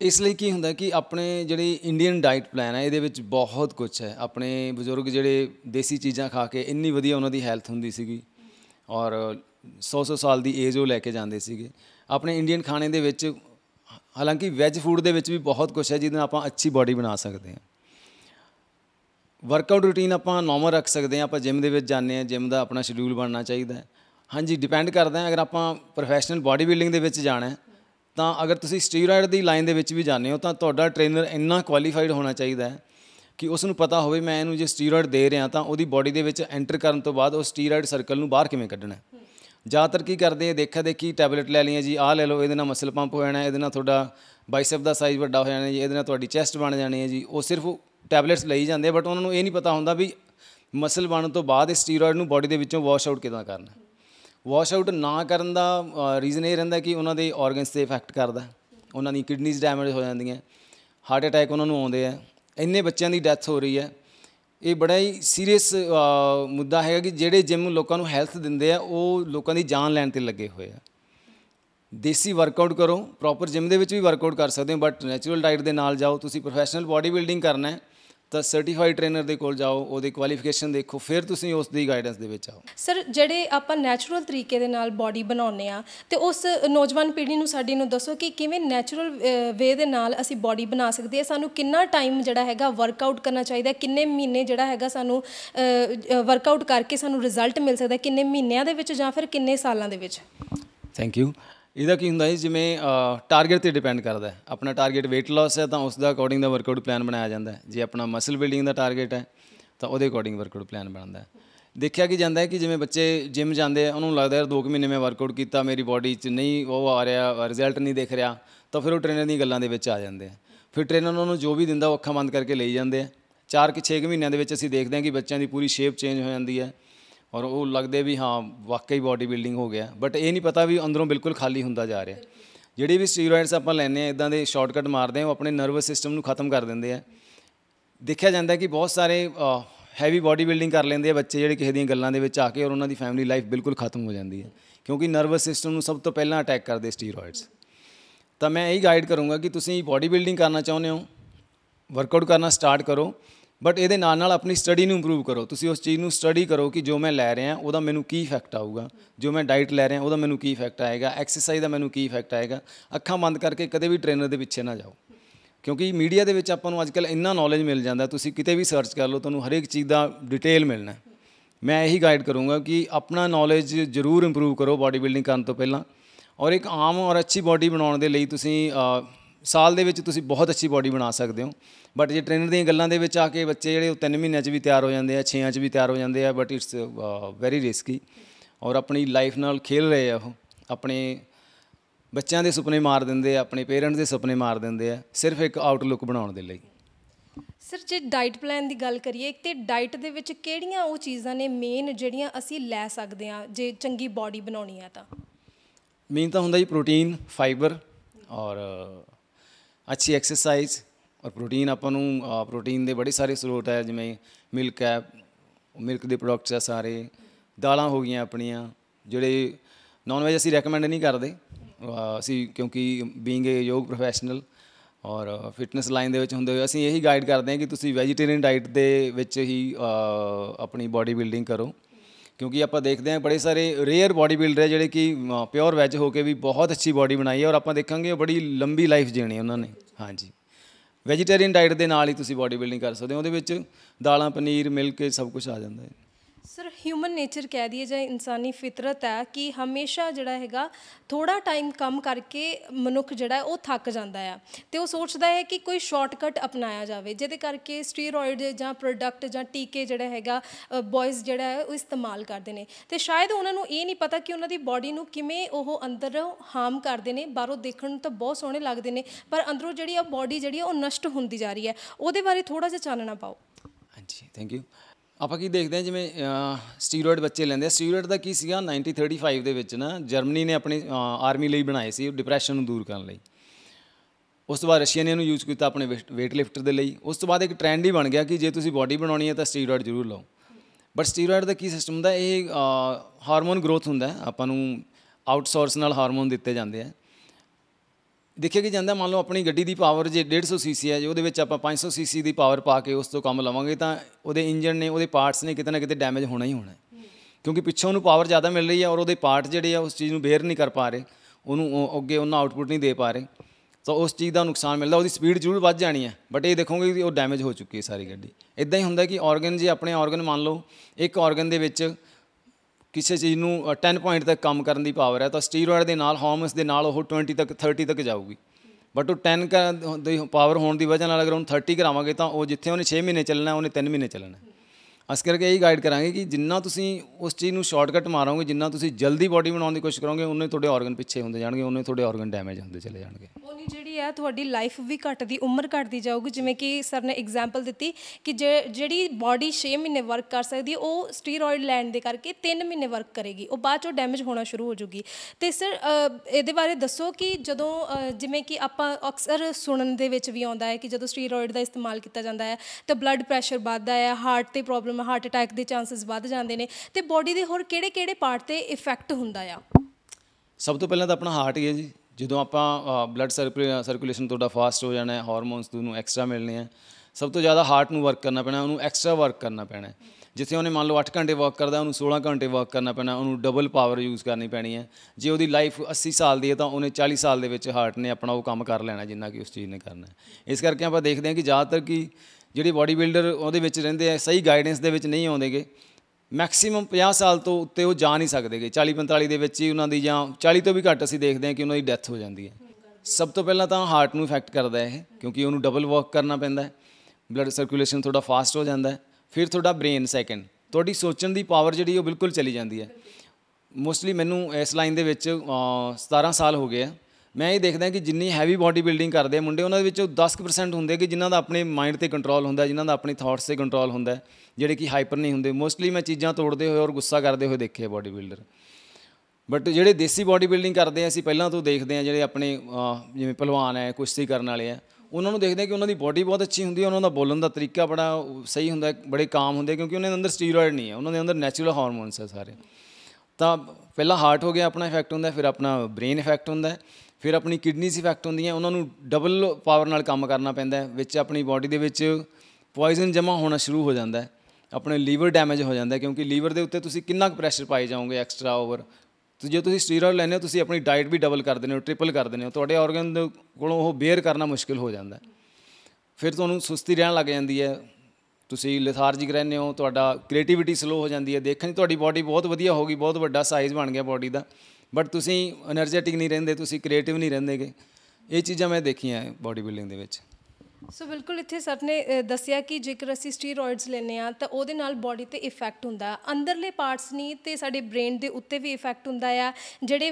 ਇਸ ਲਈ ਕੀ ਹੁੰਦਾ ਕਿ ਆਪਣੇ ਜਿਹੜੇ ਇੰਡੀਅਨ ਡਾਈਟ ਪਲਾਨ ਹੈ ਇਹਦੇ ਵਿੱਚ ਬਹੁਤ ਕੁਝ ਹੈ ਆਪਣੇ ਬਜ਼ੁਰਗ ਜਿਹੜੇ ਦੇਸੀ ਚੀਜ਼ਾਂ ਖਾ ਕੇ ਇੰਨੀ ਵਧੀਆ ਉਹਨਾਂ ਦੀ ਹੈਲਥ ਹੁੰਦੀ ਸੀਗੀ ਔਰ 100-100 ਸਾਲ ਦੀ ਏਜ ਉਹ ਲੈ ਕੇ ਜਾਂਦੇ ਸੀਗੇ ਆਪਣੇ ਇੰਡੀਅਨ ਖਾਣੇ ਦੇ ਵਿੱਚ ਹਾਲਾਂਕਿ ਵੈਜ ਫੂਡ ਦੇ ਵਿੱਚ ਵੀ ਬਹੁਤ ਕੁਝ ਹੈ ਜਿਹਦੇ ਨਾਲ ਆਪਾਂ ਅੱਛੀ ਬਾਡੀ ਬਣਾ ਸਕਦੇ ਹਾਂ ਵਰਕਆਊਟ ਰੂਟੀਨ ਆਪਾਂ ਨਾਰਮਲ ਰੱਖ ਸਕਦੇ ਹਾਂ ਆਪਾਂ ਜਿਮ ਦੇ ਵਿੱਚ ਜਾਂਦੇ ਹਾਂ ਜਿਮ ਦਾ ਆਪਣਾ ਸ਼ਡਿਊਲ ਬਣਨਾ ਚਾਹੀਦਾ ਹੈ ਹਾਂਜੀ ਡਿਪੈਂਡ ਕਰਦਾ ਹੈ ਅਗਰ ਆਪਾਂ ਪ੍ਰੋਫੈਸ਼ਨਲ ਬਾਡੀ ਬਿਲਡਿੰਗ ਦੇ ਵਿੱਚ ਜਾਣਾ ਹੈ ਤਾਂ ਅਗਰ ਤੁਸੀਂ ਸਟੀਰੋਇਡ ਦੀ ਲਾਈਨ ਦੇ ਵਿੱਚ ਵੀ ਜਾਂਦੇ ਹੋ ਤਾਂ ਤੁਹਾਡਾ ਟ੍ਰੇਨਰ ਇੰਨਾ ਕੁਆਲੀਫਾਈਡ ਹੋਣਾ ਚਾਹੀਦਾ ਹੈ ਕਿ ਉਸ ਨੂੰ ਪਤਾ ਹੋਵੇ ਮੈਂ ਇਹਨੂੰ ਜੇ ਸਟੀਰੋਇਡ ਦੇ ਰਿਹਾ ਤਾਂ ਉਹਦੀ ਬਾਡੀ ਦੇ ਵਿੱਚ ਐਂਟਰ ਕਰਨ ਤੋਂ ਬਾਅਦ ਉਹ ਸਟੀਰੋਇਡ ਸਰਕਲ ਨੂੰ ਬਾਹਰ ਕਿਵੇਂ ਕੱਢਣਾ ਜ਼ਿਆਦਾਤਰ ਕੀ ਕਰਦੇ ਆ ਦੇ ਦੇਖੀ ਟੈਬਲੇਟ ਲੈ ਲਈਆਂ ਜੀ ਆਹ ਲੈ ਲਓ ਇਹਦੇ ਨਾਲ ਮਸਲ ਪੰਪ ਹੋ ਜਾਣਾ ਇਹਦੇ ਨਾਲ ਤੁਹਾਡਾ ਬਾਈਸੈਪ ਦਾ ਸਾਈਜ਼ ਵੱਡਾ ਹੋ ਜਾਣਾ ਜੀ ਇਹਦੇ ਨਾਲ ਤੁਹਾਡੀ ਚੈਸਟ ਬਣ ਜਾਣੀ ਹੈ ਜੀ ਉਹ ਸਿਰਫ ਟੈਬਲੇਟਸ ਲਈ ਜਾਂਦੇ ਬਟ ਉਹਨਾਂ ਨੂੰ ਇਹ ਨਹੀਂ ਪਤਾ ਹੁੰਦਾ ਵੀ ਮਸਲ ਬਣਨ ਤੋਂ ਬਾਅਦ ਇਹ ਸਟੀਰੋਇਡ ਨੂੰ ਬਾਡੀ ਦੇ ਵਿੱਚੋਂ ਵਾਸ਼ ਆਊਟ ਕਿਦਾਂ ਕਰਨਾ ਵਾਸ਼ ਆਊਟ ਨਾ ਕਰਨ ਦਾ ਰੀਜ਼ਨ ਇਹ ਰਹਿੰਦਾ ਕਿ ਉਹਨਾਂ ਦੇ ਆਰਗਨਸ ਤੇ ਇਫੈਕਟ ਕਰਦਾ ਉਹਨਾਂ ਦੀ ਕਿਡਨੀਜ਼ ਡੈਮੇਜ ਹੋ ਜਾਂਦੀਆਂ ਹਾਰਟ ਅਟੈਕ ਉਹਨਾਂ ਨੂੰ ਆਉਂਦੇ ਆ ਇੰਨੇ ਬੱਚਿਆਂ ਦੀ ਡੈਥ ਹੋ ਰਹੀ ਹੈ ਇਹ ਬੜਾ ਹੀ ਸੀਰੀਅਸ ਮੁੱਦਾ ਹੈਗਾ ਕਿ ਜਿਹੜੇ ਜਿਮ ਲੋਕਾਂ ਨੂੰ ਹੈਲਥ ਦਿੰਦੇ ਆ ਉਹ ਲੋਕਾਂ ਦੀ ਜਾਨ ਲੈਣ ਤੇ ਲੱਗੇ ਹੋਏ ਆ ਦੇਸੀ ਵਰਕਆਊਟ ਕਰੋ ਪ੍ਰੋਪਰ ਜਿਮ ਦੇ ਵਿੱਚ ਵੀ ਵਰਕਆਊਟ ਕਰ ਸਕਦੇ ਹੋ ਬਟ ਨੈਚੁਰਲ ਡਾਈਟ ਦੇ ਨਾਲ ਜਾਓ ਤੁਸੀਂ ਪ੍ਰੋਫੈਸ਼ਨਲ ਬਾਡੀ ਬਿਲਡਿੰਗ ਕਰਨਾ ਹੈ ਤਾਂ ਸਰਟੀਫਾਈਡ ਟ੍ਰੇਨਰ ਦੇ ਕੋਲ ਜਾਓ ਉਹਦੀ ਕੁਆਲੀਫਿਕੇਸ਼ਨ ਦੇਖੋ ਫਿਰ ਤੁਸੀਂ ਉਸ ਦੀ ਗਾਈਡੈਂਸ ਦੇ ਵਿੱਚ ਆਓ ਸਰ ਜਿਹੜੇ ਆਪਾਂ ਨੈਚੁਰਲ ਤਰੀਕੇ ਦੇ ਨਾਲ ਬਾਡੀ ਬਣਾਉਨੇ ਆ ਤੇ ਉਸ ਨੌਜਵਾਨ ਪੀੜ੍ਹੀ ਨੂੰ ਸਾਡੀ ਨੂੰ ਦੱਸੋ ਕਿ ਕਿਵੇਂ ਨੈਚੁਰਲ ਵੇ ਦੇ ਨਾਲ ਅਸੀਂ ਬਾਡੀ ਬਣਾ ਸਕਦੇ ਆ ਸਾਨੂੰ ਕਿੰਨਾ ਟਾਈਮ ਜਿਹੜਾ ਹੈਗਾ ਵਰਕਆਊਟ ਕਰਨਾ ਚਾਹੀਦਾ ਕਿੰਨੇ ਮਹੀਨੇ ਜਿਹੜਾ ਹੈਗਾ ਸਾਨੂੰ ਵਰਕਆਊਟ ਕਰਕੇ ਸਾਨੂੰ ਰਿਜ਼ਲਟ ਮਿਲ ਸਕਦਾ ਕਿੰਨੇ ਮਹੀਨਿਆਂ ਦੇ ਵਿੱਚ ਜਾਂ ਫਿਰ ਕਿੰਨੇ ਸਾਲਾਂ ਦੇ ਵਿੱਚ ਥੈਂਕ ਯੂ ਇਹਦਾ ਕੀ ਹੁੰਦਾ ਹੈ ਜਿਵੇਂ ਟਾਰਗੇਟ ਤੇ ਡਿਪੈਂਡ ਕਰਦਾ ਹੈ ਆਪਣਾ ਟਾਰਗੇਟ weight loss ਹੈ ਤਾਂ ਉਸ ਦਾ ਅਕੋਰਡਿੰਗ ਦਾ ਵਰਕਆਊਟ ਪਲਾਨ ਬਣਾਇਆ ਜਾਂਦਾ ਹੈ ਜੇ ਆਪਣਾ ਮਸਲ ਬਿਲਡਿੰਗ ਦਾ ਟਾਰਗੇਟ ਹੈ ਤਾਂ ਉਹਦੇ ਅਕੋਰਡਿੰਗ ਵਰਕਆਊਟ ਪਲਾਨ ਬਣਦਾ ਹੈ ਦੇਖਿਆ ਕੀ ਜਾਂਦਾ ਹੈ ਕਿ ਜਿਵੇਂ ਬੱਚੇ ਜਿਮ ਜਾਂਦੇ ਆ ਉਹਨਾਂ ਨੂੰ ਲੱਗਦਾ ਯਾਰ 2 ਮਹੀਨੇ ਮੈਂ ਵਰਕਆਊਟ ਕੀਤਾ ਮੇਰੀ ਬਾਡੀ 'ਚ ਨਹੀਂ ਉਹ ਆ ਰਿਹਾ ਰਿਜ਼ਲਟ ਨਹੀਂ ਦਿਖ ਰਿਹਾ ਤਾਂ ਫਿਰ ਉਹ ਟ੍ਰੇਨਰ ਦੀਆਂ ਗੱਲਾਂ ਦੇ ਵਿੱਚ ਆ ਜਾਂਦੇ ਆ ਫਿਰ ਟ੍ਰੇਨਰ ਉਹਨਾਂ ਨੂੰ ਜੋ ਵੀ ਦਿੰਦਾ ਉਹ ਅੱਖਾਂ ਬੰਦ ਕਰਕੇ ਲਈ ਜਾਂਦੇ ਆ 4 ਕਿ 6 ਮਹੀਨਿਆਂ ਦੇ ਵਿੱਚ ਅਸੀਂ ਦੇਖਦੇ ਹਾਂ ਕਿ ਬੱਚਿਆਂ ਦੀ ਪੂਰੀ ਸ਼ੇਪ ਚੇਂਜ ਹੋ ਜਾਂਦੀ ਹੈ ਔਰ ਉਹ ਲੱਗਦੇ ਵੀ ਹਾਂ ਵਾਕਈ ਬਾਡੀ ਬਿਲਡਿੰਗ ਹੋ ਗਿਆ ਬਟ ਇਹ ਨਹੀਂ ਪਤਾ ਵੀ ਅੰਦਰੋਂ ਬਿਲਕੁਲ ਖਾਲੀ ਹੁੰਦਾ ਜਾ ਰਿਹਾ ਜਿਹੜੇ ਵੀ ਸਟੀਰੋਇਡਸ ਆਪਾਂ ਲੈਨੇ ਆ ਇਦਾਂ ਦੇ ਸ਼ਾਰਟਕਟ ਮਾਰਦੇ ਆ ਉਹ ਆਪਣੇ ਨਰਵਸ ਸਿਸਟਮ ਨੂੰ ਖਤਮ ਕਰ ਦਿੰਦੇ ਆ ਦੇਖਿਆ ਜਾਂਦਾ ਕਿ ਬਹੁਤ ਸਾਰੇ ਹੈਵੀ ਬਾਡੀ ਬਿਲਡਿੰਗ ਕਰ ਲੈਂਦੇ ਆ ਬੱਚੇ ਜਿਹੜੇ ਕਿਸੇ ਦੀਆਂ ਗੱਲਾਂ ਦੇ ਵਿੱਚ ਆ ਕੇ ਔਰ ਉਹਨਾਂ ਦੀ ਫੈਮਿਲੀ ਲਾਈਫ ਬਿਲਕੁਲ ਖਤਮ ਹੋ ਜਾਂਦੀ ਹੈ ਕਿਉਂਕਿ ਨਰਵਸ ਸਿਸਟਮ ਨੂੰ ਸਭ ਤੋਂ ਪਹਿਲਾਂ ਅਟੈਕ ਕਰਦੇ ਸਟੀਰੋਇਡਸ ਤਾਂ ਮੈਂ ਇਹੀ ਗਾਈਡ ਕਰੂੰਗਾ ਕਿ ਤੁਸੀਂ ਬਾਡੀ ਬਿਲਡਿੰਗ ਕਰਨਾ ਚਾਹੁੰਦੇ ਹੋ ਵਰਕਆਊਟ ਕਰਨਾ ਸਟਾਰਟ ਕਰੋ ਬਟ ਇਹਦੇ ਨਾਲ ਨਾਲ ਆਪਣੀ ਸਟੱਡੀ ਨੂੰ ਇੰਪਰੂਵ ਕਰੋ ਤੁਸੀਂ ਉਸ ਚੀਜ਼ ਨੂੰ ਸਟੱਡੀ ਕਰੋ ਕਿ ਜੋ ਮੈਂ ਲੈ ਰਿਹਾ ਉਹਦਾ ਮੈਨੂੰ ਕੀ ਇਫੈਕਟ ਆਊਗਾ ਜੋ ਮੈਂ ਡਾਈਟ ਲੈ ਰਿਹਾ ਉਹਦਾ ਮੈਨੂੰ ਕੀ ਇਫੈਕਟ ਆਏਗਾ ਐਕਸਰਸਾਈਜ਼ ਦਾ ਮੈਨੂੰ ਕੀ ਇਫੈਕਟ ਆਏਗਾ ਅੱਖਾਂ ਬੰਦ ਕਰਕੇ ਕਦੇ ਵੀ ਟ੍ਰੇਨਰ ਦੇ ਪਿੱਛੇ ਨਾ ਜਾਓ ਕਿਉਂਕਿ ਮੀਡੀਆ ਦੇ ਵਿੱਚ ਆਪਾਂ ਨੂੰ ਅੱਜਕੱਲ ਇੰਨਾ ਨੌਲੇਜ ਮਿਲ ਜਾਂਦਾ ਤੁਸੀਂ ਕਿਤੇ ਵੀ ਸਰਚ ਕਰ ਲਓ ਤੁਹਾਨੂੰ ਹਰ ਇੱਕ ਚੀਜ਼ ਦਾ ਡਿਟੇਲ ਮਿਲਣਾ ਮੈਂ ਇਹੀ ਗਾਈਡ ਕਰੂੰਗਾ ਕਿ ਆਪਣਾ ਨੌਲੇਜ ਜ਼ਰੂਰ ਇੰਪਰੂਵ ਕਰੋ ਬਾਡੀ ਬਿਲਡਿੰਗ ਕਰਨ ਤੋਂ ਪਹਿਲਾਂ ਔਰ ਇੱਕ ਆਮ ਔਰ ਅੱਛੀ ਬਾਡੀ ਬਣਾਉਣ ਦੇ ਲਈ ਤੁਸੀਂ ਸਾਲ ਦੇ ਵਿੱਚ ਤੁਸੀਂ ਬਹੁਤ ਅੱਛੀ ਬਾਡੀ ਬਣਾ ਸਕਦੇ ਹੋ ਬਟ ਜੇ ਟ੍ਰੇਨਰ ਦੀਆਂ ਗੱਲਾਂ ਦੇ ਵਿੱਚ ਆ ਕੇ ਬੱਚੇ ਜਿਹੜੇ ਉਹ 3 ਮਹੀਨਿਆਂ 'ਚ ਵੀ ਤਿਆਰ ਹੋ ਜਾਂਦੇ ਆ 6ਾਂ 'ਚ ਵੀ ਤਿਆਰ ਹੋ ਜਾਂਦੇ ਆ ਬਟ ਇਟਸ ਵੈਰੀ ਰਿਸਕੀ ਔਰ ਆਪਣੀ ਲਾਈਫ ਨਾਲ ਖੇਲ ਰਹੇ ਆ ਉਹ ਆਪਣੇ ਬੱਚਿਆਂ ਦੇ ਸੁਪਨੇ ਮਾਰ ਦਿੰਦੇ ਆ ਆਪਣੇ ਪੇਰੈਂਟਸ ਦੇ ਸੁਪਨੇ ਮਾਰ ਦਿੰਦੇ ਆ ਸਿਰਫ ਇੱਕ ਆਊਟਲੁੱਕ ਬਣਾਉਣ ਦੇ ਲਈ ਸਰ ਜੇ ਡਾਈਟ ਪਲਾਨ ਦੀ ਗੱਲ ਕਰੀਏ ਤੇ ਡਾਈਟ ਦੇ ਵਿੱਚ ਕਿਹੜੀਆਂ ਉਹ ਚੀਜ਼ਾਂ ਨੇ ਮੇਨ ਜਿਹੜੀਆਂ ਅਸੀਂ ਲੈ ਸਕਦੇ ਆ ਜੇ ਚੰਗੀ ਬਾਡੀ ਬਣਾਉਣੀ ਆ ਤਾਂ ਮੇਨ ਤਾਂ ਹੁੰਦਾ ਜੀ ਪ੍ਰੋਟੀਨ ਫਾਈਬਰ ਔਰ ਅੱਛੀ ਐਕਸਰਸਾਈਜ਼ ਔਰ ਪ੍ਰੋਟੀਨ ਆਪਾਂ ਨੂੰ ਪ੍ਰੋਟੀਨ ਦੇ ਬੜੇ ਸਾਰੇ ਸਰੋਤ ਹੈ ਜਿਵੇਂ ਮਿਲਕ ਹੈ ਮਿਲਕ ਦੇ ਪ੍ਰੋਡਕਟਸ ਆ ਸਾਰੇ ਦਾਲਾਂ ਹੋ ਗਈਆਂ ਆਪਣੀਆਂ ਜਿਹੜੇ ਨਾਨ ਵੇਜ ਅਸੀਂ ਰეკਮੈਂਡ ਨਹੀਂ ਕਰਦੇ ਅਸੀਂ ਕਿਉਂਕਿ ਬੀਇੰਗ ਏ ਯੋਗ ਪ੍ਰੋਫੈਸ਼ਨਲ ਔਰ ਫਿਟਨੈਸ ਲਾਈਨ ਦੇ ਵਿੱਚ ਹੁੰਦੇ ਹੋਏ ਅਸੀਂ ਇਹੀ ਗਾਈਡ ਕਰਦੇ ਹਾਂ ਕਿ ਤੁਸੀਂ ਵੈਜੀਟੇਰੀਅਨ ਡਾਈਟ ਦੇ ਵਿੱਚ ਹੀ ਆਪਣੀ ਬਾਡੀ ਬਿਲਡਿੰਗ ਕਰੋ ਕਿਉਂਕਿ ਆਪਾਂ ਦੇਖਦੇ ਹਾਂ ਬੜੇ ਸਾਰੇ ਰੇਅਰ ਬਾਡੀ ਬਿਲਡਰ ਹੈ ਜਿਹੜੇ ਕਿ ਪਿਓਰ ਵੈਜ ਹੋ ਕੇ ਵੀ ਬਹੁਤ ਅੱਛੀ ਬਾਡੀ ਬਣਾਈ ਹੈ ਔਰ ਆਪਾਂ ਦੇਖਾਂਗੇ ਉਹ ਬੜੀ ਲੰਬੀ ਲਾਈਫ ਜੀਣੀ ਉਹਨਾਂ ਨੇ ਹਾਂਜੀ ਵੈਜੀਟੇਰੀਅਨ ਡਾਈਟ ਦੇ ਨਾਲ ਹੀ ਤੁਸੀਂ ਬਾਡੀ ਬਿਲਡਿੰਗ ਕਰ ਸਕਦੇ ਹੋ ਉਹਦੇ ਵਿੱਚ ਦਾਲਾਂ ਪਨੀਰ ਮਿਲ ਕੇ ਸਭ ਕੁਝ ਆ ਜਾਂਦਾ ਹੈ ਸਰ ਹਿਊਮਨ ਨੇਚਰ ਕਹਿ ਦਈਏ ਜਾਂ ਇਨਸਾਨੀ ਫਿਤਰਤ ਹੈ ਕਿ ਹਮੇਸ਼ਾ ਜਿਹੜਾ ਹੈਗਾ ਥੋੜਾ ਟਾਈਮ ਕੰਮ ਕਰਕੇ ਮਨੁੱਖ ਜਿਹੜਾ ਉਹ ਥੱਕ ਜਾਂਦਾ ਆ ਤੇ ਉਹ ਸੋਚਦਾ ਹੈ ਕਿ ਕੋਈ ਸ਼ਾਰਟਕਟ ਅਪਣਾਇਆ ਜਾਵੇ ਜਿਹਦੇ ਕਰਕੇ ਸਟੀਰੋਇਡ ਜਾਂ ਪ੍ਰੋਡਕਟ ਜਾਂ ਟੀਕੇ ਜਿਹੜਾ ਹੈਗਾ ਬॉयਜ਼ ਜਿਹੜਾ ਹੈ ਉਹ ਇਸਤੇਮਾਲ ਕਰਦੇ ਨੇ ਤੇ ਸ਼ਾਇਦ ਉਹਨਾਂ ਨੂੰ ਇਹ ਨਹੀਂ ਪਤਾ ਕਿ ਉਹਨਾਂ ਦੀ ਬਾਡੀ ਨੂੰ ਕਿਵੇਂ ਉਹ ਅੰਦਰੋਂ ਹਾਰਮ ਕਰਦੇ ਨੇ ਬਾਹਰੋਂ ਦੇਖਣ ਨੂੰ ਤਾਂ ਬਹੁਤ ਸੋਹਣੇ ਲੱਗਦੇ ਨੇ ਪਰ ਅੰਦਰੋਂ ਜਿਹੜੀ ਆ ਬਾਡੀ ਜਿਹੜੀ ਉਹ ਨਸ਼ਟ ਹੁੰਦੀ ਜਾ ਰਹੀ ਹੈ ਉਹਦੇ ਬਾਰੇ ਥੋੜਾ ਜਿਹਾ ਚਾਨਣਾ ਪਾਓ ਹਾਂਜੀ ਥੈਂਕ ਯੂ ਆਪਾਂ ਕੀ ਦੇਖਦੇ ਆ ਜਿਵੇਂ ਸਟੀਰੋਇਡ ਬੱਚੇ ਲੈਂਦੇ ਆ ਸਟੀਰੋਇਡ ਦਾ ਕੀ ਸੀਗਾ 1935 ਦੇ ਵਿੱਚ ਨਾ ਜਰਮਨੀ ਨੇ ਆਪਣੀ ਆਰਮੀ ਲਈ ਬਣਾਏ ਸੀ ਡਿਪਰੈਸ਼ਨ ਨੂੰ ਦੂਰ ਕਰਨ ਲਈ ਉਸ ਤੋਂ ਬਾਅਦ ਰਸ਼ੀਆ ਨੇ ਇਹਨੂੰ ਯੂਜ਼ ਕੀਤਾ ਆਪਣੇ weight ਲਿਫਟਰ ਦੇ ਲਈ ਉਸ ਤੋਂ ਬਾਅਦ ਇੱਕ ਟ੍ਰੈਂਡ ਹੀ ਬਣ ਗਿਆ ਕਿ ਜੇ ਤੁਸੀਂ ਬਾਡੀ ਬਣਾਉਣੀ ਹੈ ਤਾਂ ਸਟੀਰੋਇਡ ਜ਼ਰੂਰ ਲਓ ਬਟ ਸਟੀਰੋਇਡ ਦਾ ਕੀ ਸਿਸਟਮ ਹੁੰਦਾ ਇਹ ਹਾਰਮੋਨ ਗਰੋਥ ਹੁੰਦਾ ਆਪਾਂ ਨੂੰ ਆਊਟਸੋਰਸ ਨਾਲ ਹਾਰਮੋਨ ਦਿੱਤੇ ਜਾਂਦੇ ਆ ਦੇਖਿਆ ਕਿ ਜਾਂਦਾ ਮੰਨ ਲਓ ਆਪਣੀ ਗੱਡੀ ਦੀ ਪਾਵਰ ਜੇ 150 ਸੀਸੀ ਹੈ ਜੇ ਉਹਦੇ ਵਿੱਚ ਆਪਾਂ 500 ਸੀਸੀ ਦੀ ਪਾਵਰ ਪਾ ਕੇ ਉਸ ਤੋਂ ਕੰਮ ਲਵਾਂਗੇ ਤਾਂ ਉਹਦੇ ਇੰਜਨ ਨੇ ਉਹਦੇ ਪਾਰਟਸ ਨੇ ਕਿਤੇ ਨਾ ਕਿਤੇ ਡੈਮੇਜ ਹੋਣਾ ਹੀ ਹੋਣਾ ਕਿਉਂਕਿ ਪਿੱਛੋਂ ਉਹਨੂੰ ਪਾਵਰ ਜ਼ਿਆਦਾ ਮਿਲ ਰਹੀ ਹੈ ਔਰ ਉਹਦੇ ਪਾਰਟ ਜਿਹੜੇ ਆ ਉਸ ਚੀਜ਼ ਨੂੰ ਬੇਅਰ ਨਹੀਂ ਕਰ ਪਾ ਰਹੇ ਉਹਨੂੰ ਅੱਗੇ ਉਹਨਾਂ ਆਊਟਪੁੱਟ ਨਹੀਂ ਦੇ ਪਾ ਰਹੇ ਤਾਂ ਉਸ ਚੀਜ਼ ਦਾ ਨੁਕਸਾਨ ਮਿਲਦਾ ਉਹਦੀ ਸਪੀਡ ਜ਼ਰੂਰ ਵੱਧ ਜਾਣੀ ਹੈ ਬਟ ਇਹ ਦੇਖੋਗੇ ਕਿ ਉਹ ਡੈਮੇਜ ਹੋ ਚੁੱਕੀ ਹੈ ਸਾਰੀ ਗੱਡੀ ਇਦਾਂ ਹੀ ਹੁੰਦਾ ਕਿ ਆਰਗਨ ਜੇ ਆਪਣੇ ਆਰਗਨ ਮੰਨ ਲਓ ਇੱਕ ਆਰਗਨ ਦੇ ਵਿੱਚ ਕਿਸੇ ਚੀਜ਼ ਨੂੰ 10 ਪੁਆਇੰਟ ਤੱਕ ਕੰਮ ਕਰਨ ਦੀ ਪਾਵਰ ਹੈ ਤਾਂ ਸਟੀਰੋਇਡ ਦੇ ਨਾਲ ਹਾਰਮੋਨਸ ਦੇ ਨਾਲ ਉਹ 20 ਤੱਕ 30 ਤੱਕ ਜਾਊਗੀ ਬਟ ਉਹ 10 ਦੀ ਪਾਵਰ ਹੋਣ ਦੀ ਵਜ੍ਹਾ ਨਾਲ ਅਗਰ ਉਹਨੂੰ 30 ਕਰਾਵਾਂਗੇ ਤਾਂ ਉਹ ਜਿੱਥੇ ਉਹਨੇ 6 ਮਹੀਨੇ ਚੱਲਣਾ ਉਹਨੇ 3 ਮਹੀਨੇ ਚੱਲਣਾ ਅਸੀਂ ਕਰਕੇ ਇਹ ਗਾਈਡ ਕਰਾਂਗੇ ਕਿ ਜਿੰਨਾ ਤੁਸੀਂ ਉਸ ਚੀਜ਼ ਨੂੰ ਸ਼ਾਰਟਕਟ ਮਾਰੋਗੇ ਜਿੰਨਾ ਤੁਸੀਂ ਜਲਦੀ ਬਾਡੀ ਬਣਾਉਣ ਦੀ ਕੋਸ਼ਿਸ਼ ਕਰੋਗੇ ਉਹਨੇ ਤੁਹਾਡੇ ਆਰਗਨ ਪਿੱਛੇ ਹੁੰਦੇ ਜਾਣਗੇ ਉਹਨੇ ਤੁਹਾਡੇ ਆਰਗਨ ਡੈਮੇਜ ਹੁੰਦੇ ਚਲੇ ਜਾਣਗੇ ਉਹਨੀ ਜਿਹੜੀ ਹੈ ਤੁਹਾਡੀ ਲਾਈਫ ਵੀ ਘਟਦੀ ਉਮਰ ਘਟਦੀ ਜਾਊਗੀ ਜਿਵੇਂ ਕਿ ਸਰ ਨੇ ਐਗਜ਼ਾਮਪਲ ਦਿੱਤੀ ਕਿ ਜਿਹੜੀ ਬਾਡੀ 6 ਮਹੀਨੇ ਵਰਕ ਕਰ ਸਕਦੀ ਉਹ ਸਟੀਰੋਇਡ ਲੈਣ ਦੇ ਕਰਕੇ 3 ਮਹੀਨੇ ਵਰਕ ਕਰੇਗੀ ਉਹ ਬਾਅਦ ਚ ਡੈਮੇਜ ਹੋਣਾ ਸ਼ੁਰੂ ਹੋ ਜਾਊਗੀ ਤੇ ਸਰ ਇਹਦੇ ਬਾਰੇ ਦੱਸੋ ਕਿ ਜਦੋਂ ਜਿਵੇਂ ਕਿ ਆਪਾਂ ਅਕਸਰ ਸੁਣਨ ਦੇ ਵਿੱਚ ਵੀ ਆਉਂਦਾ ਹੈ ਕਿ ਜਦੋਂ ਸਟੀਰੋਇਡ ਦਾ ਇਸਤੇਮਾਲ ਕੀਤਾ ਜਾਂਦਾ ਹੈ ਤਾਂ ਬਲੱਡ ਪ੍ਰੈਸ਼ਰ ਵੱਧਦਾ ਹੈ ਹਾਰਟ ਤੇ ਪ੍ਰੋਬਲਮ ਪ੍ਰੋਬਲਮ ਹਾਰਟ ਅਟੈਕ ਦੇ ਚਾਂਸਸ ਵੱਧ ਜਾਂਦੇ ਨੇ ਤੇ ਬੋਡੀ ਦੇ ਹੋਰ ਕਿਹੜੇ-ਕਿਹੜੇ ਪਾਰਟ ਤੇ ਇਫੈਕਟ ਹੁੰਦਾ ਆ ਸਭ ਤੋਂ ਪਹਿਲਾਂ ਤਾਂ ਆਪਣਾ ਹਾਰਟ ਹੀ ਹੈ ਜੀ ਜਦੋਂ ਆਪਾਂ ਬਲੱਡ ਸਰਕੂਲੇਸ਼ਨ ਤੁਹਾਡਾ ਫਾਸਟ ਹੋ ਜਾਣਾ ਹੈ ਹਾਰਮੋਨਸ ਤੁਹਾਨੂੰ ਐਕਸਟਰਾ ਮਿਲਣੇ ਆ ਸਭ ਤੋਂ ਜ਼ਿਆਦਾ ਹਾਰਟ ਨੂੰ ਵਰਕ ਕਰਨਾ ਪੈਣਾ ਉਹਨੂੰ ਐਕਸਟਰਾ ਵਰਕ ਕਰਨਾ ਪੈਣਾ ਜਿੱਥੇ ਉਹਨੇ ਮੰਨ ਲਓ 8 ਘੰਟੇ ਵਰਕ ਕਰਦਾ ਉਹਨੂੰ 16 ਘੰਟੇ ਵਰਕ ਕਰਨਾ ਪੈਣਾ ਉਹਨੂੰ ਡਬਲ ਪਾਵਰ ਯੂਜ਼ ਕਰਨੀ ਪੈਣੀ ਹੈ ਜੇ ਉਹਦੀ ਲਾਈਫ 80 ਸਾਲ ਦੀ ਹੈ ਤਾਂ ਉਹਨੇ 40 ਸਾਲ ਦੇ ਵਿੱਚ ਹਾਰਟ ਨੇ ਆਪਣਾ ਉਹ ਕੰਮ ਕਰ ਲੈਣਾ ਜਿੰਨਾ ਕਿ ਉਸ ਚੀਜ਼ ਨੇ ਕਰਨਾ ਇਸ ਕਰਕੇ ਆਪਾਂ ਦੇਖਦੇ ਹਾਂ ਕਿ ਜ਼ਿਆਦਾਤਰ ਕੀ ਜਿਹੜੇ ਬਾਡੀ ਬਿਲਡਰ ਉਹਦੇ ਵਿੱਚ ਰਹਿੰਦੇ ਆ ਸਹੀ ਗਾਈਡੈਂਸ ਦੇ ਵਿੱਚ ਨਹੀਂ ਆਉਂਦੇਗੇ ਮੈਕਸਿਮਮ 50 ਸਾਲ ਤੋਂ ਉੱਤੇ ਉਹ ਜਾ ਨਹੀਂ ਸਕਦੇਗੇ 40 45 ਦੇ ਵਿੱਚ ਹੀ ਉਹਨਾਂ ਦੀ ਜਾਂ 40 ਤੋਂ ਵੀ ਘੱਟ ਅਸੀਂ ਦੇਖਦੇ ਹਾਂ ਕਿ ਉਹਨਾਂ ਦੀ ਡੈਥ ਹੋ ਜਾਂਦੀ ਹੈ ਸਭ ਤੋਂ ਪਹਿਲਾਂ ਤਾਂ ਹਾਰਟ ਨੂੰ ਇਫੈਕਟ ਕਰਦਾ ਹੈ ਇਹ ਕਿਉਂਕਿ ਉਹਨੂੰ ਡਬਲ ਵਰਕ ਕਰਨਾ ਪੈਂਦਾ ਹੈ ਬਲੱਡ ਸਰਕੂਲੇਸ਼ਨ ਥੋੜਾ ਫਾਸਟ ਹੋ ਜਾਂਦਾ ਹੈ ਫਿਰ ਤੁਹਾਡਾ ਬ੍ਰੇਨ ਸੈਕਿੰਡ ਤੁਹਾਡੀ ਸੋਚਣ ਦੀ ਪਾਵਰ ਜਿਹੜੀ ਉਹ ਬਿਲਕੁਲ ਚਲੀ ਜਾਂਦੀ ਹੈ ਮੋਸਟਲੀ ਮੈਨੂੰ ਇਸ ਲਾਈਨ ਦੇ ਵਿੱਚ 17 ਸਾਲ ਹੋ ਗਏ ਆ ਮੈਂ ਇਹ ਦੇਖਦਾ ਕਿ ਜਿੰਨੀ ਹੈਵੀ ਬਾਡੀ ਬਿਲਡਿੰਗ ਕਰਦੇ ਆ ਮੁੰਡੇ ਉਹਨਾਂ ਦੇ ਵਿੱਚੋਂ 10% ਹੁੰਦੇ ਕਿ ਜਿਨ੍ਹਾਂ ਦਾ ਆਪਣੇ ਮਾਈਂਡ ਤੇ ਕੰਟਰੋਲ ਹੁੰਦਾ ਜਿਨ੍ਹਾਂ ਦਾ ਆਪਣੇ ਥਾਟਸ ਤੇ ਕੰਟਰੋਲ ਹੁੰਦਾ ਜਿਹੜੇ ਕਿ ਹਾਈਪਰ ਨਹੀਂ ਹੁੰਦੇ ਮੋਸਟਲੀ ਮੈਂ ਚੀਜ਼ਾਂ ਤੋੜਦੇ ਹੋਏ ਔਰ ਗੁੱਸਾ ਕਰਦੇ ਹੋਏ ਦੇਖੇ ਬਾਡੀ ਬਿਲਡਰ ਬਟ ਜਿਹੜੇ ਦੇਸੀ ਬਾਡੀ ਬਿਲਡਿੰਗ ਕਰਦੇ ਆ ਅਸੀਂ ਪਹਿਲਾਂ ਤੋਂ ਦੇਖਦੇ ਆ ਜਿਹੜੇ ਆਪਣੇ ਜਿਵੇਂ ਪਹਿਲਵਾਨ ਆ ਕੁਸ਼ਤੀ ਕਰਨ ਵਾਲੇ ਆ ਉਹਨਾਂ ਨੂੰ ਦੇਖਦੇ ਆ ਕਿ ਉਹਨਾਂ ਦੀ ਬਾਡੀ ਬਹੁਤ ਅੱਛੀ ਹੁੰਦੀ ਹੈ ਉਹਨਾਂ ਦਾ ਬੋਲਣ ਦਾ ਤਰੀਕਾ ਬੜਾ ਸਹੀ ਹੁੰਦਾ ਬੜੇ ਕਾਮ ਹੁੰਦੇ ਕਿਉਂਕਿ ਉਹਨਾਂ ਦੇ ਅੰਦਰ ਸਟੀਰੋਇਡ ਨਹੀਂ ਹੈ ਉਹਨਾਂ ਦੇ ਅੰਦਰ ਨੇਚਰਲ ਹਾਰਮੋਨਸ ਹੈ ਸਾਰੇ ਤਾਂ ਪਹਿਲਾਂ ਹਾਰਟ ਹੋ ਗਿਆ ਆਪਣਾ ਇਫੈਕਟ ਹੁੰਦਾ ਫਿਰ ਆਪਣਾ ਬ੍ਰੇਨ ਇਫੈਕਟ ਹੁੰਦਾ ਫਿਰ ਆਪਣੀ ਕਿਡਨੀਸ ਇਫੈਕਟ ਹੁੰਦੀਆਂ ਉਹਨਾਂ ਨੂੰ ਡਬਲ ਪਾਵਰ ਨਾਲ ਕੰਮ ਕਰਨਾ ਪੈਂਦਾ ਹੈ ਵਿੱਚ ਆਪਣੀ ਬਾਡੀ ਦੇ ਵਿੱਚ ਪੋਇਜ਼ਨ ਜਮਾ ਹੋਣਾ ਸ਼ੁਰੂ ਹੋ ਜਾਂਦਾ ਹੈ ਆਪਣੇ ਲੀਵਰ ਡੈਮੇਜ ਹੋ ਜਾਂਦਾ ਕਿਉਂਕਿ ਲੀਵਰ ਦੇ ਉੱਤੇ ਤੁਸੀਂ ਕਿੰਨਾ ਕੁ ਪ੍ਰੈਸ਼ਰ ਪਾਈ ਜਾਓਗੇ ਐਕਸਟਰਾ ਓਵਰ ਤੇ ਜੇ ਤੁਸੀਂ ਸਟੀਰੋਇਡ ਲੈਨੇ ਹੋ ਤੁਸੀਂ ਆਪਣੀ ਡਾਈਟ ਵੀ ਡਬਲ ਕਰ ਦਿੰਦੇ ਹੋ ਟ੍ਰਿਪਲ ਕਰ ਦਿੰਦੇ ਹੋ ਤੁਹਾਡੇ ਆਰਗਨ ਦੇ ਕੋਲੋਂ ਉਹ ਬੇਅਰ ਕਰਨਾ ਮੁਸ਼ਕਿਲ ਹੋ ਜਾਂਦਾ ਫਿਰ ਤੁਹਾਨੂੰ ਸੁਸਤੀ ਰਹਿਣ ਲੱਗ ਜਾਂਦੀ ਹੈ ਤੁਸੀਂ ਲੈਥਾਰਜਿਕ ਰਹਿੰਦੇ ਹੋ ਤੁਹਾਡਾ ਕ੍ਰੀਏਟੀਵਿਟੀ ਸਲੋ ਹੋ ਜਾਂਦੀ ਹੈ ਦੇਖਣ ਤੁਹਾਡੀ ਬਾਡੀ ਬਹੁਤ ਵਧੀਆ ਹੋ ਗਈ ਬਹੁਤ ਵੱਡਾ ਸਾਈਜ਼ ਬਣ ਗਿਆ ਬਾਡੀ ਦਾ ਬਟ ਤੁਸੀਂ એનર્ਜੈਟਿਕ ਨਹੀਂ ਰਹਿੰਦੇ ਤੁਸੀਂ ਕ੍ਰੀਏਟਿਵ ਨਹੀਂ ਰਹਿੰਦੇਗੇ ਇਹ ਚੀਜ਼ਾਂ ਮੈਂ ਦੇਖੀਆਂ ਬਾਡੀ ਬਿਲਡਿੰਗ ਦੇ ਵਿੱਚ ਸੋ ਬਿਲਕੁਲ ਇੱਥੇ ਸਰ ਨੇ ਦੱਸਿਆ ਕਿ ਜੇਕਰ ਅਸੀਂ ਸਟੀਰੋਇਡਸ ਲੈਨੇ ਆ ਤਾਂ ਉਹਦੇ ਨਾਲ ਬਾਡੀ ਤੇ ਇਫੈਕਟ ਹੁੰਦਾ ਅੰਦਰਲੇ ਪਾਰਟਸ ਨਹੀਂ ਤੇ ਸਾਡੇ ਬ੍ਰੇਨ ਦੇ ਉੱਤੇ ਵੀ ਇਫੈਕਟ ਹੁੰਦਾ ਆ ਜਿਹੜੇ